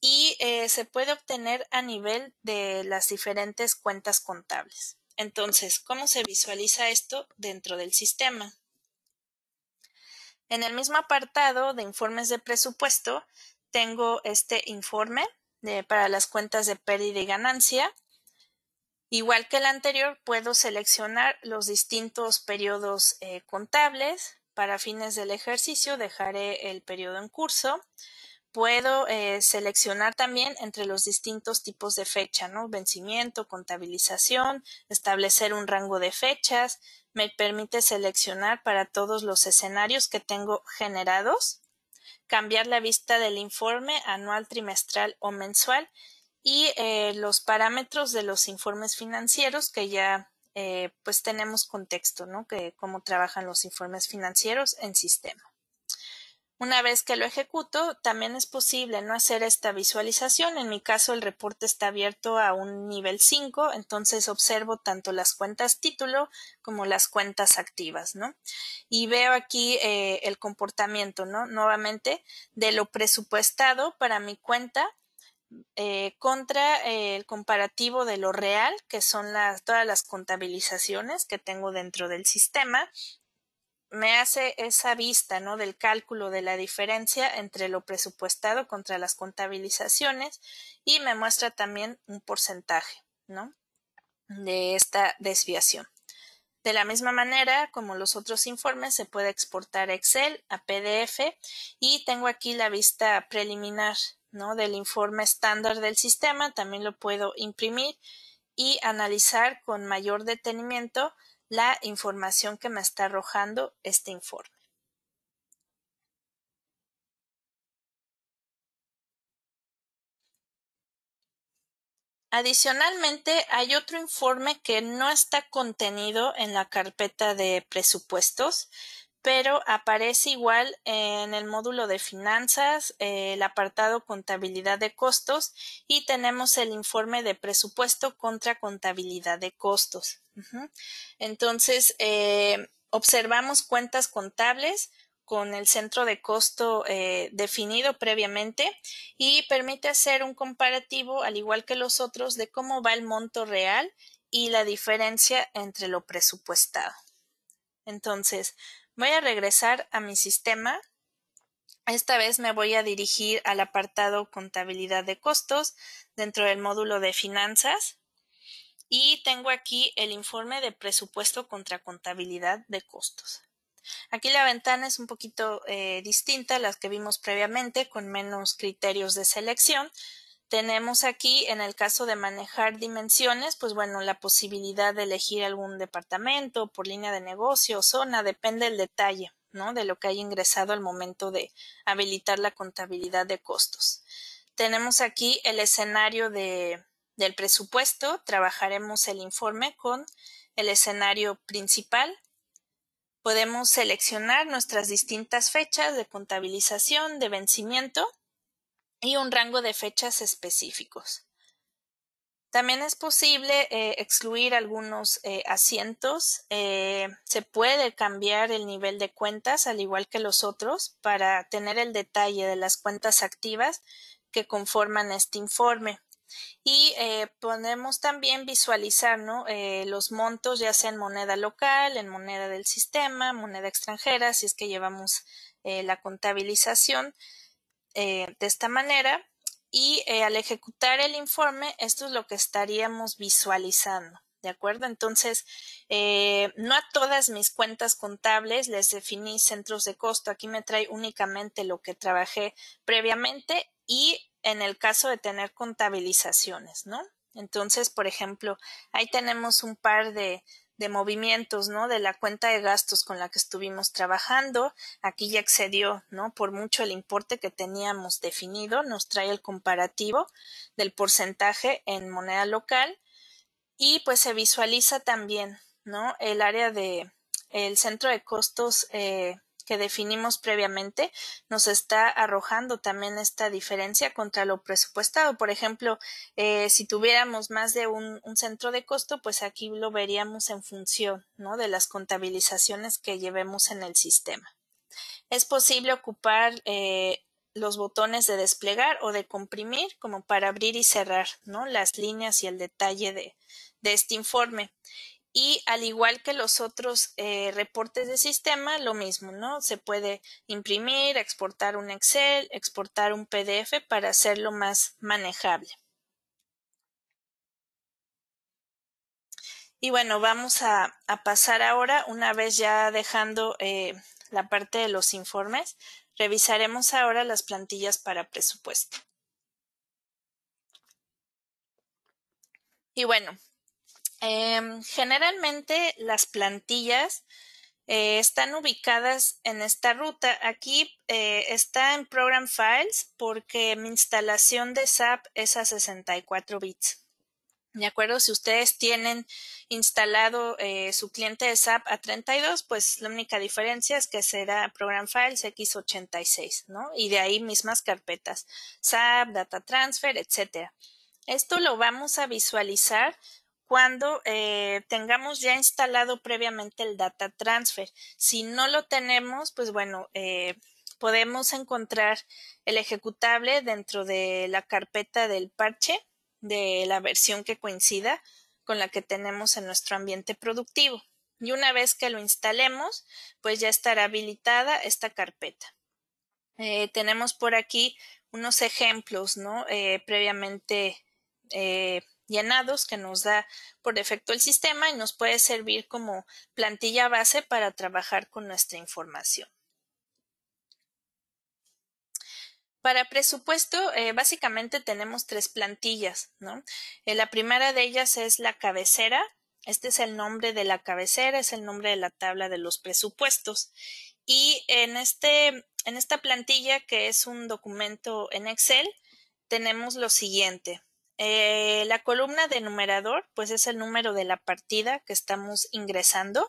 A: y eh, se puede obtener a nivel de las diferentes cuentas contables. Entonces, ¿cómo se visualiza esto dentro del sistema? En el mismo apartado de informes de presupuesto, tengo este informe eh, para las cuentas de pérdida y ganancia. Igual que el anterior, puedo seleccionar los distintos periodos eh, contables. Para fines del ejercicio dejaré el periodo en curso. Puedo eh, seleccionar también entre los distintos tipos de fecha, ¿no? Vencimiento, contabilización, establecer un rango de fechas. Me permite seleccionar para todos los escenarios que tengo generados cambiar la vista del informe anual, trimestral o mensual y eh, los parámetros de los informes financieros que ya eh, pues tenemos contexto, ¿no? Que cómo trabajan los informes financieros en sistema. Una vez que lo ejecuto, también es posible no hacer esta visualización. En mi caso, el reporte está abierto a un nivel 5, entonces observo tanto las cuentas título como las cuentas activas, ¿no? Y veo aquí eh, el comportamiento, ¿no? Nuevamente, de lo presupuestado para mi cuenta eh, contra eh, el comparativo de lo real, que son las, todas las contabilizaciones que tengo dentro del sistema, me hace esa vista ¿no? del cálculo de la diferencia entre lo presupuestado contra las contabilizaciones y me muestra también un porcentaje ¿no? de esta desviación. De la misma manera, como los otros informes, se puede exportar a Excel, a PDF y tengo aquí la vista preliminar ¿no? del informe estándar del sistema. También lo puedo imprimir y analizar con mayor detenimiento la información que me está arrojando este informe. Adicionalmente, hay otro informe que no está contenido en la carpeta de presupuestos, pero aparece igual en el módulo de finanzas, eh, el apartado contabilidad de costos y tenemos el informe de presupuesto contra contabilidad de costos. Entonces, eh, observamos cuentas contables con el centro de costo eh, definido previamente y permite hacer un comparativo, al igual que los otros, de cómo va el monto real y la diferencia entre lo presupuestado. Entonces, Voy a regresar a mi sistema. Esta vez me voy a dirigir al apartado contabilidad de costos dentro del módulo de finanzas y tengo aquí el informe de presupuesto contra contabilidad de costos. Aquí la ventana es un poquito eh, distinta a las que vimos previamente con menos criterios de selección, tenemos aquí, en el caso de manejar dimensiones, pues bueno, la posibilidad de elegir algún departamento por línea de negocio o zona, depende del detalle, ¿no? De lo que haya ingresado al momento de habilitar la contabilidad de costos. Tenemos aquí el escenario del presupuesto, trabajaremos el informe con el escenario principal, podemos seleccionar nuestras distintas fechas de contabilización, de vencimiento y un rango de fechas específicos. También es posible eh, excluir algunos eh, asientos. Eh, se puede cambiar el nivel de cuentas, al igual que los otros, para tener el detalle de las cuentas activas que conforman este informe. Y podemos también visualizar los montos, ya sea en moneda local, en moneda del sistema, moneda extranjera, si es que llevamos la contabilización eh, de esta manera y eh, al ejecutar el informe, esto es lo que estaríamos visualizando. ¿De acuerdo? Entonces, eh, no a todas mis cuentas contables les definí centros de costo. Aquí me trae únicamente lo que trabajé previamente y en el caso de tener contabilizaciones, ¿no? Entonces, por ejemplo, ahí tenemos un par de, de movimientos, ¿no? De la cuenta de gastos con la que estuvimos trabajando. Aquí ya excedió, ¿no? Por mucho el importe que teníamos definido. Nos trae el comparativo del porcentaje en moneda local. Y pues se visualiza también, ¿no? El área de el centro de costos eh, que definimos previamente nos está arrojando también esta diferencia contra lo presupuestado. Por ejemplo, eh, si tuviéramos más de un, centro de costo, pues aquí lo veríamos en función ¿no? de las contabilizaciones que llevemos en el sistema. Es posible ocupar eh, los botones de desplegar o de comprimir como para abrir y cerrar ¿no? las líneas y el detalle de, de este informe. Y al igual que los otros eh, reportes de sistema, lo mismo, ¿no? Se puede imprimir, exportar un Excel, exportar un PDF para hacerlo más manejable. Y bueno, vamos a, pasar ahora, una vez ya dejando eh, la parte de los informes, revisaremos ahora las plantillas para presupuesto. Y bueno, Em, generalmente las plantillas eh, están ubicadas en esta ruta. Aquí eh, está en Program Files porque mi instalación de SAP es a 64 bits. De acuerdo, si ustedes tienen instalado eh, su cliente de SAP a 32, pues la única diferencia es que será Program Files X86, ¿no? Y de ahí mismas carpetas, SAP, Data Transfer, etcétera. Esto lo vamos a visualizar cuando eh, tengamos ya instalado previamente el data transfer. Si no lo tenemos, pues bueno, eh, podemos encontrar el ejecutable dentro de la carpeta del parche de la versión que coincida con la que tenemos en nuestro ambiente productivo. Y una vez que lo instalemos, pues ya estará habilitada esta carpeta. Eh, tenemos por aquí unos ejemplos, ¿no? previamente llenados que nos da por defecto el sistema y nos puede servir como plantilla base para trabajar con nuestra información. Para presupuesto, eh, básicamente tenemos tres plantillas, ¿no? Eh, la primera de ellas es la cabecera. Este es el nombre de la cabecera, es el nombre de la tabla de los presupuestos. Y en este, esta plantilla, que es un documento en Excel, tenemos lo siguiente. Eh, la columna de numerador, pues es el número de la partida que estamos ingresando.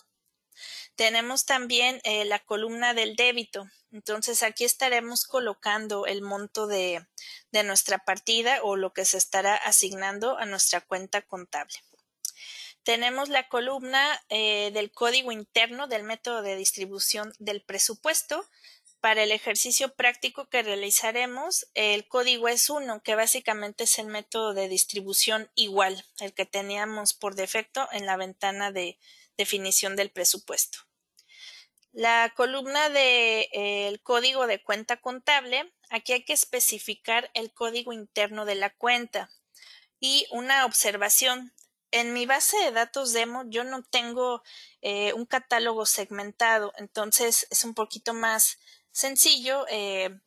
A: Tenemos también eh, la columna del débito. Entonces aquí estaremos colocando el monto de, nuestra partida o lo que se estará asignando a nuestra cuenta contable. Tenemos la columna eh, del código interno del método de distribución del presupuesto, para el ejercicio práctico que realizaremos, el código es uno, que básicamente es el método de distribución igual, el que teníamos por defecto en la ventana de definición del presupuesto. La columna del eh, código de cuenta contable, aquí hay que especificar el código interno de la cuenta. Y una observación, en mi base de datos demo yo no tengo eh, un catálogo segmentado, entonces es un poquito más sencillo eh,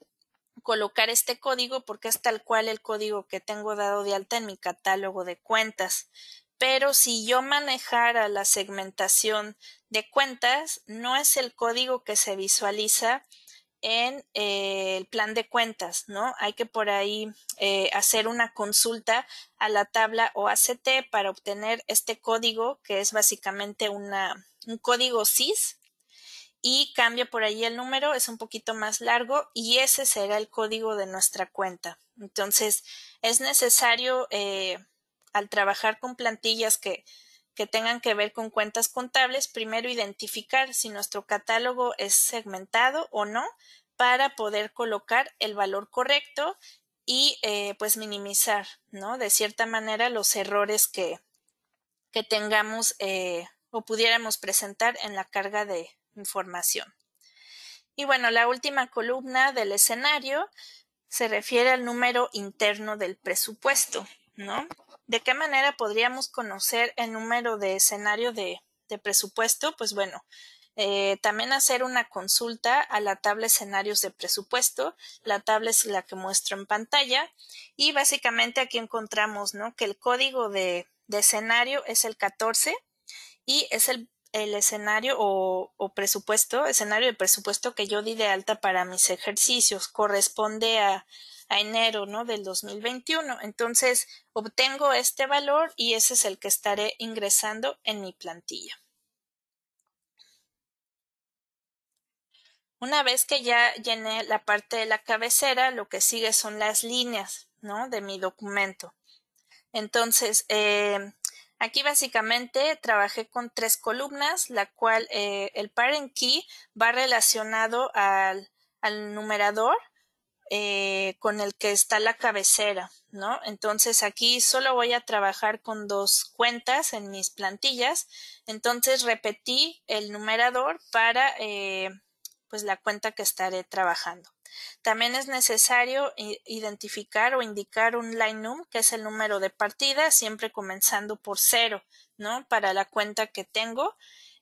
A: colocar este código porque es tal cual el código que tengo dado de alta en mi catálogo de cuentas. Pero si yo manejara la segmentación de cuentas, no es el código que se visualiza en eh, el plan de cuentas, ¿no? Hay que por ahí eh, hacer una consulta a la tabla OACT para obtener este código, que es básicamente una, un código SIS y cambia por ahí el número, es un poquito más largo y ese será el código de nuestra cuenta. Entonces, es necesario eh, al trabajar con plantillas que, que tengan que ver con cuentas contables, primero identificar si nuestro catálogo es segmentado o no para poder colocar el valor correcto y eh, pues minimizar, ¿no? De cierta manera los errores que, que tengamos eh, o pudiéramos presentar en la carga de, información. Y bueno, la última columna del escenario se refiere al número interno del presupuesto, ¿no? ¿De qué manera podríamos conocer el número de escenario de, presupuesto? Pues bueno, eh, también hacer una consulta a la tabla escenarios de presupuesto. La tabla es la que muestro en pantalla. Y básicamente aquí encontramos ¿no? que el código de, de escenario es el 14 y es el el escenario o, presupuesto, escenario de presupuesto que yo di de alta para mis ejercicios, corresponde a, a enero ¿no? del 2021. Entonces, obtengo este valor y ese es el que estaré ingresando en mi plantilla. Una vez que ya llené la parte de la cabecera, lo que sigue son las líneas ¿no? de mi documento. Entonces, eh, Aquí básicamente trabajé con tres columnas, la cual eh, el parent key va relacionado al, numerador eh, con el que está la cabecera, ¿no? Entonces aquí solo voy a trabajar con dos cuentas en mis plantillas. Entonces repetí el numerador para eh, pues la cuenta que estaré trabajando. También es necesario identificar o indicar un line num, que es el número de partida, siempre comenzando por cero, ¿no? Para la cuenta que tengo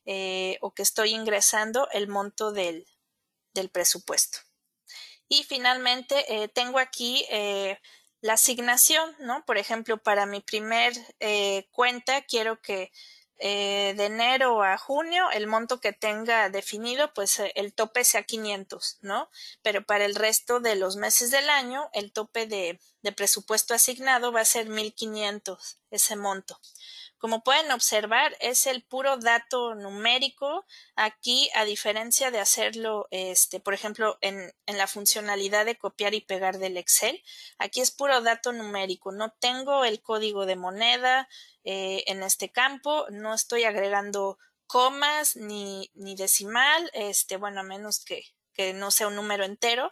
A: eh, o que estoy ingresando el monto del, del presupuesto. Y finalmente, eh, tengo aquí eh, la asignación, ¿no? Por ejemplo, para mi primer cuenta quiero que eh, de enero a junio, el monto que tenga definido, pues eh, el tope sea 500, ¿no? Pero para el resto de los meses del año, el tope de, de presupuesto asignado va a ser 1.500 ese monto. Como pueden observar, es el puro dato numérico. Aquí, a diferencia de hacerlo, este, por ejemplo, en, la funcionalidad de copiar y pegar del Excel, aquí es puro dato numérico. No tengo el código de moneda eh, en este campo, no estoy agregando comas ni, decimal, este, bueno, a menos que, que no sea un número entero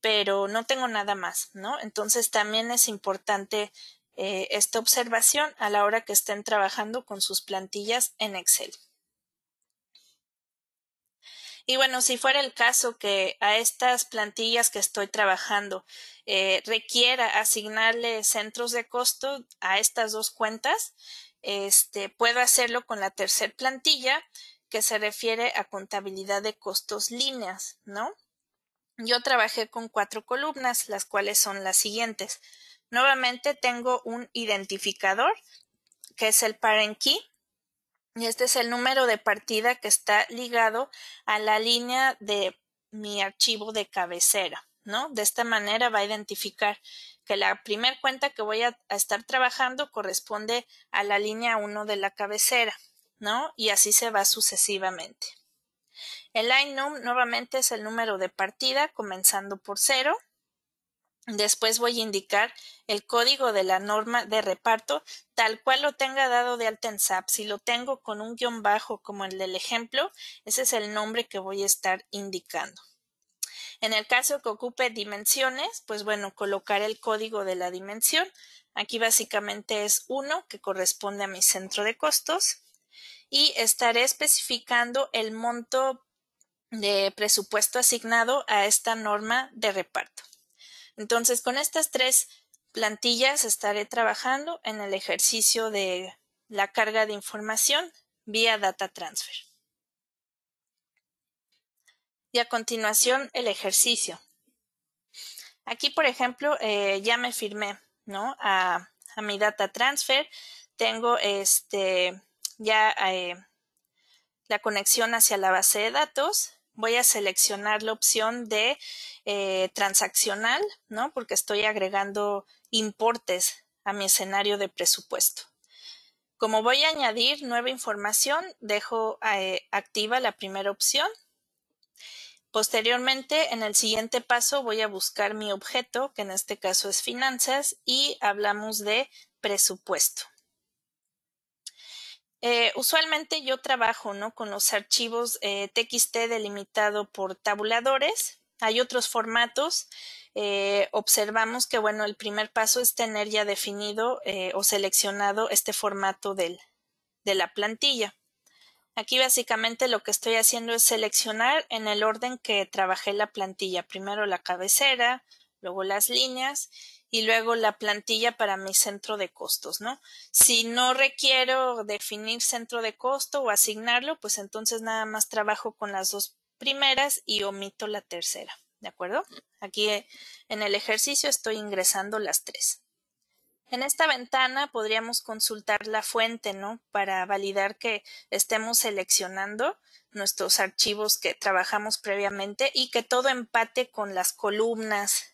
A: pero no tengo nada más, ¿no? Entonces también es importante eh, esta observación a la hora que estén trabajando con sus plantillas en Excel. Y bueno, si fuera el caso que a estas plantillas que estoy trabajando eh, requiera asignarle centros de costo a estas dos cuentas, este, puedo hacerlo con la tercer plantilla que se refiere a contabilidad de costos líneas, ¿no? yo trabajé con cuatro columnas, las cuales son las siguientes. Nuevamente tengo un identificador, que es el parent key, y este es el número de partida que está ligado a la línea de mi archivo de cabecera, ¿no? De esta manera va a identificar que la primer cuenta que voy a, estar trabajando corresponde a la línea 1 de la cabecera, ¿no? Y así se va sucesivamente. El line nuevamente es el número de partida comenzando por cero. Después voy a indicar el código de la norma de reparto tal cual lo tenga dado de Altensap. Si lo tengo con un guión bajo como el del ejemplo, ese es el nombre que voy a estar indicando. En el caso que ocupe dimensiones, pues bueno, colocaré el código de la dimensión. Aquí básicamente es 1 que corresponde a mi centro de costos y estaré especificando el monto de presupuesto asignado a esta norma de reparto. Entonces, con estas tres plantillas estaré trabajando en el ejercicio de la carga de información vía data transfer. Y a continuación, el ejercicio. Aquí, por ejemplo, eh, ya me firmé ¿no? a, mi data transfer. Tengo este, ya eh, la conexión hacia la base de datos voy a seleccionar la opción de eh, transaccional, ¿no? Porque estoy agregando importes a mi escenario de presupuesto. Como voy a añadir nueva información, dejo eh, activa la primera opción. Posteriormente, en el siguiente paso, voy a buscar mi objeto, que en este caso es finanzas, y hablamos de presupuesto. Eh, usualmente yo trabajo ¿no? con los archivos TXT eh, delimitado por tabuladores. Hay otros formatos. Eh, observamos que bueno, el primer paso es tener ya definido o seleccionado este formato del, de la plantilla. Aquí básicamente lo que estoy haciendo es seleccionar en el orden que trabajé la plantilla. Primero la cabecera, luego las líneas y luego la plantilla para mi centro de costos, ¿no? Si no requiero definir centro de costo o asignarlo, pues entonces nada más trabajo con las dos primeras y omito la tercera, ¿de acuerdo? Aquí eh, en el ejercicio estoy ingresando las tres. En esta ventana podríamos consultar la fuente, ¿no? Para validar que estemos seleccionando nuestros archivos que trabajamos previamente y que todo empate con las columnas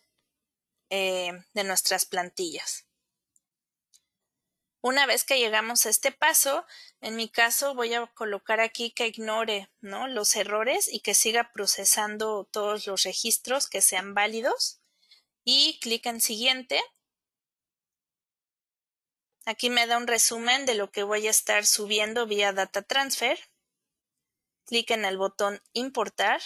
A: eh, de nuestras plantillas. Una vez que llegamos a este paso, en mi caso voy a colocar aquí que ignore ¿no? los errores y que siga procesando todos los registros que sean válidos. Y clic en siguiente. Aquí me da un resumen de lo que voy a estar subiendo vía Data Transfer. Clic en el botón Importar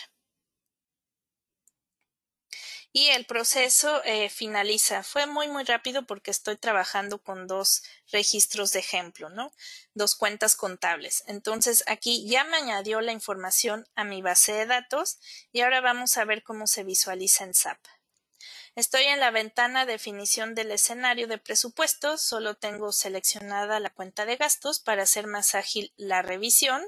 A: y el proceso eh, finaliza. Fue muy, muy rápido porque estoy trabajando con dos registros de ejemplo, ¿no? Dos cuentas contables. Entonces, aquí ya me añadió la información a mi base de datos y ahora vamos a ver cómo se visualiza en SAP. Estoy en la ventana definición del escenario de presupuestos solo tengo seleccionada la cuenta de gastos para hacer más ágil la revisión.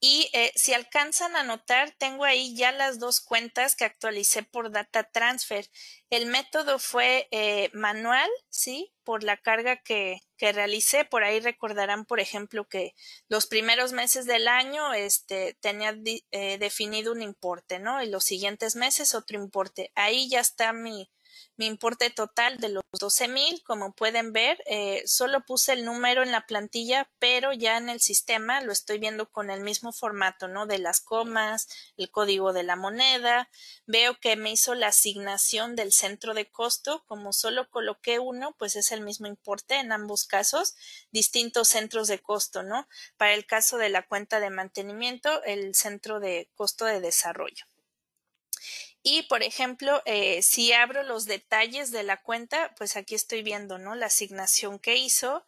A: Y eh, si alcanzan a notar, tengo ahí ya las dos cuentas que actualicé por data transfer. El método fue eh, manual, ¿sí? Por la carga que, que, realicé. Por ahí recordarán, por ejemplo, que los primeros meses del año este, tenía eh, definido un importe, ¿no? Y los siguientes meses otro importe. Ahí ya está mi, mi importe total de los 12.000. Como pueden ver, eh, solo puse el número en la plantilla, pero ya en el sistema lo estoy viendo con el mismo formato, ¿no? De las comas, el código de la moneda. Veo que me hizo la asignación del centro de costo. Como solo coloqué uno, pues es el mismo importe en ambos casos, distintos centros de costo, ¿no? Para el caso de la cuenta de mantenimiento, el centro de costo de desarrollo. Y, por ejemplo, eh, si abro los detalles de la cuenta, pues aquí estoy viendo, ¿no? La asignación que hizo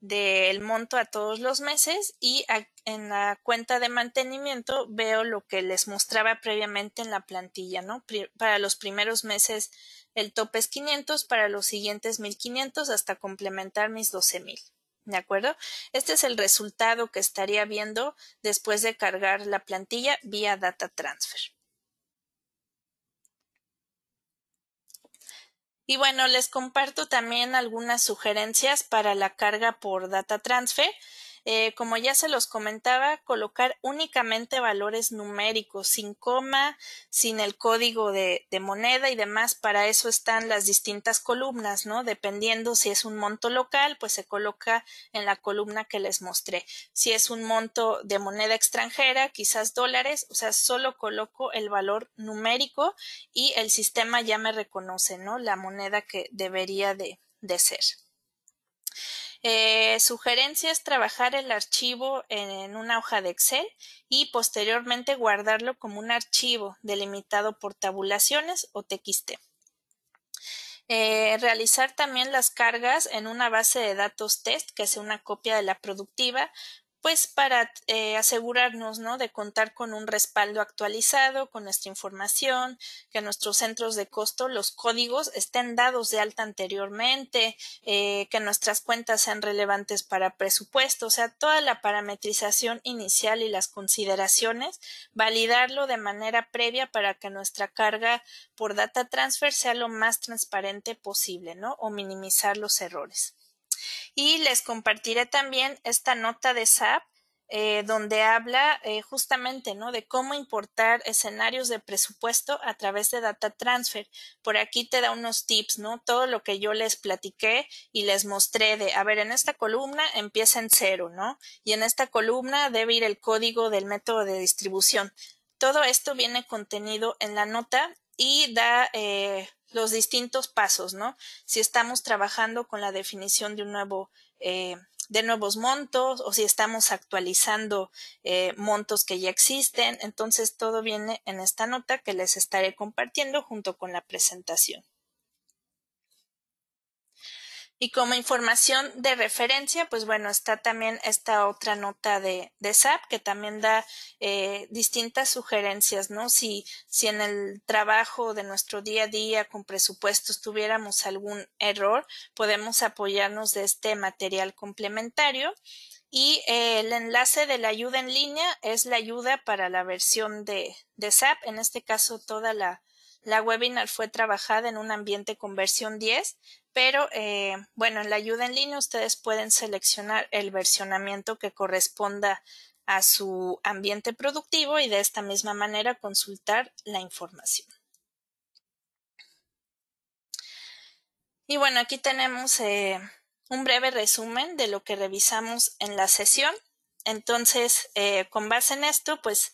A: del monto a todos los meses y en la cuenta de mantenimiento veo lo que les mostraba previamente en la plantilla, ¿no? para los primeros meses el tope es 500, para los siguientes 1500 hasta complementar mis 12000. ¿De acuerdo? Este es el resultado que estaría viendo después de cargar la plantilla vía Data Transfer. Y bueno, les comparto también algunas sugerencias para la carga por data transfer. Eh, como ya se los comentaba, colocar únicamente valores numéricos, sin coma, sin el código de, moneda y demás. Para eso están las distintas columnas, ¿no? Dependiendo si es un monto local, pues se coloca en la columna que les mostré. Si es un monto de moneda extranjera, quizás dólares, o sea, solo coloco el valor numérico y el sistema ya me reconoce, ¿no? La moneda que debería de ser. Eh, sugerencia es trabajar el archivo en una hoja de Excel y posteriormente guardarlo como un archivo delimitado por tabulaciones o TXT. Eh, realizar también las cargas en una base de datos test, que sea una copia de la productiva, pues para eh, asegurarnos de contar con un respaldo actualizado, con nuestra información, que nuestros centros de costo, los códigos estén dados de alta anteriormente, eh, que nuestras cuentas sean relevantes para presupuesto, o sea, toda la parametrización inicial y las consideraciones, validarlo de manera previa para que nuestra carga por data transfer sea lo más transparente posible, ¿no? O minimizar los errores. Y les compartiré también esta nota de SAP eh, donde habla eh, justamente ¿no? de cómo importar escenarios de presupuesto a través de data transfer. Por aquí te da unos tips, ¿no? Todo lo que yo les platiqué y les mostré de, a ver, en esta columna empieza en cero, ¿no? Y en esta columna debe ir el código del método de distribución. Todo esto viene contenido en la nota y da eh, los distintos pasos, ¿no? Si estamos trabajando con la definición de un nuevo, eh, nuevos montos o si estamos actualizando eh, montos que ya existen. Entonces todo viene en esta nota que les estaré compartiendo junto con la presentación. Y como información de referencia, pues bueno, está también esta otra nota de, de SAP que también da eh, distintas sugerencias, ¿no? Si, si en el trabajo de nuestro día a día con presupuestos tuviéramos algún error, podemos apoyarnos de este material complementario. Y eh, el enlace de la ayuda en línea es la ayuda para la versión de, de SAP, en este caso toda la, la webinar fue trabajada en un ambiente con versión 10, pero eh, bueno, en la ayuda en línea ustedes pueden seleccionar el versionamiento que corresponda a su ambiente productivo y de esta misma manera consultar la información. Y bueno, aquí tenemos eh, un breve resumen de lo que revisamos en la sesión. Entonces, eh, con base en esto, pues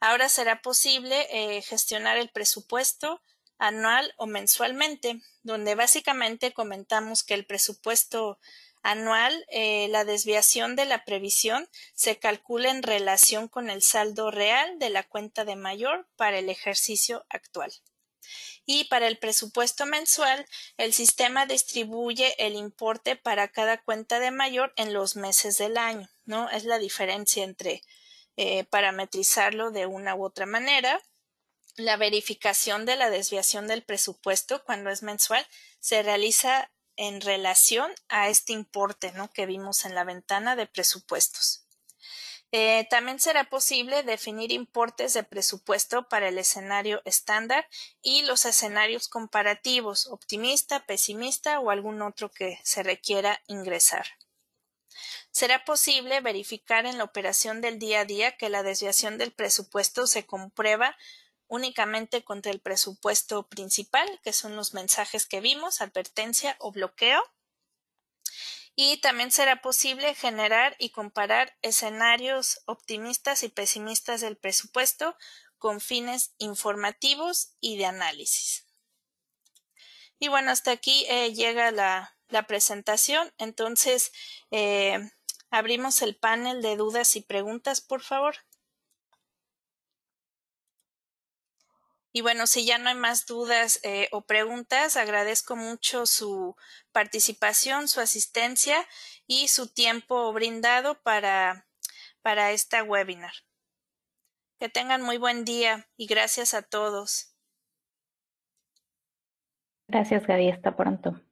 A: Ahora será posible eh, gestionar el presupuesto anual o mensualmente, donde básicamente comentamos que el presupuesto anual, eh, la desviación de la previsión se calcula en relación con el saldo real de la cuenta de mayor para el ejercicio actual. Y para el presupuesto mensual, el sistema distribuye el importe para cada cuenta de mayor en los meses del año, ¿no? Es la diferencia entre eh, parametrizarlo de una u otra manera. La verificación de la desviación del presupuesto cuando es mensual se realiza en relación a este importe ¿no? que vimos en la ventana de presupuestos. Eh, también será posible definir importes de presupuesto para el escenario estándar y los escenarios comparativos optimista, pesimista o algún otro que se requiera ingresar será posible verificar en la operación del día a día que la desviación del presupuesto se comprueba únicamente contra el presupuesto principal, que son los mensajes que vimos, advertencia o bloqueo. Y también será posible generar y comparar escenarios optimistas y pesimistas del presupuesto con fines informativos y de análisis. Y bueno, hasta aquí eh, llega la, presentación. Entonces, eh, Abrimos el panel de dudas y preguntas, por favor. Y bueno, si ya no hay más dudas eh, o preguntas, agradezco mucho su participación, su asistencia y su tiempo brindado para, para esta webinar. Que tengan muy buen día y gracias a todos. Gracias, Gaby. Hasta pronto.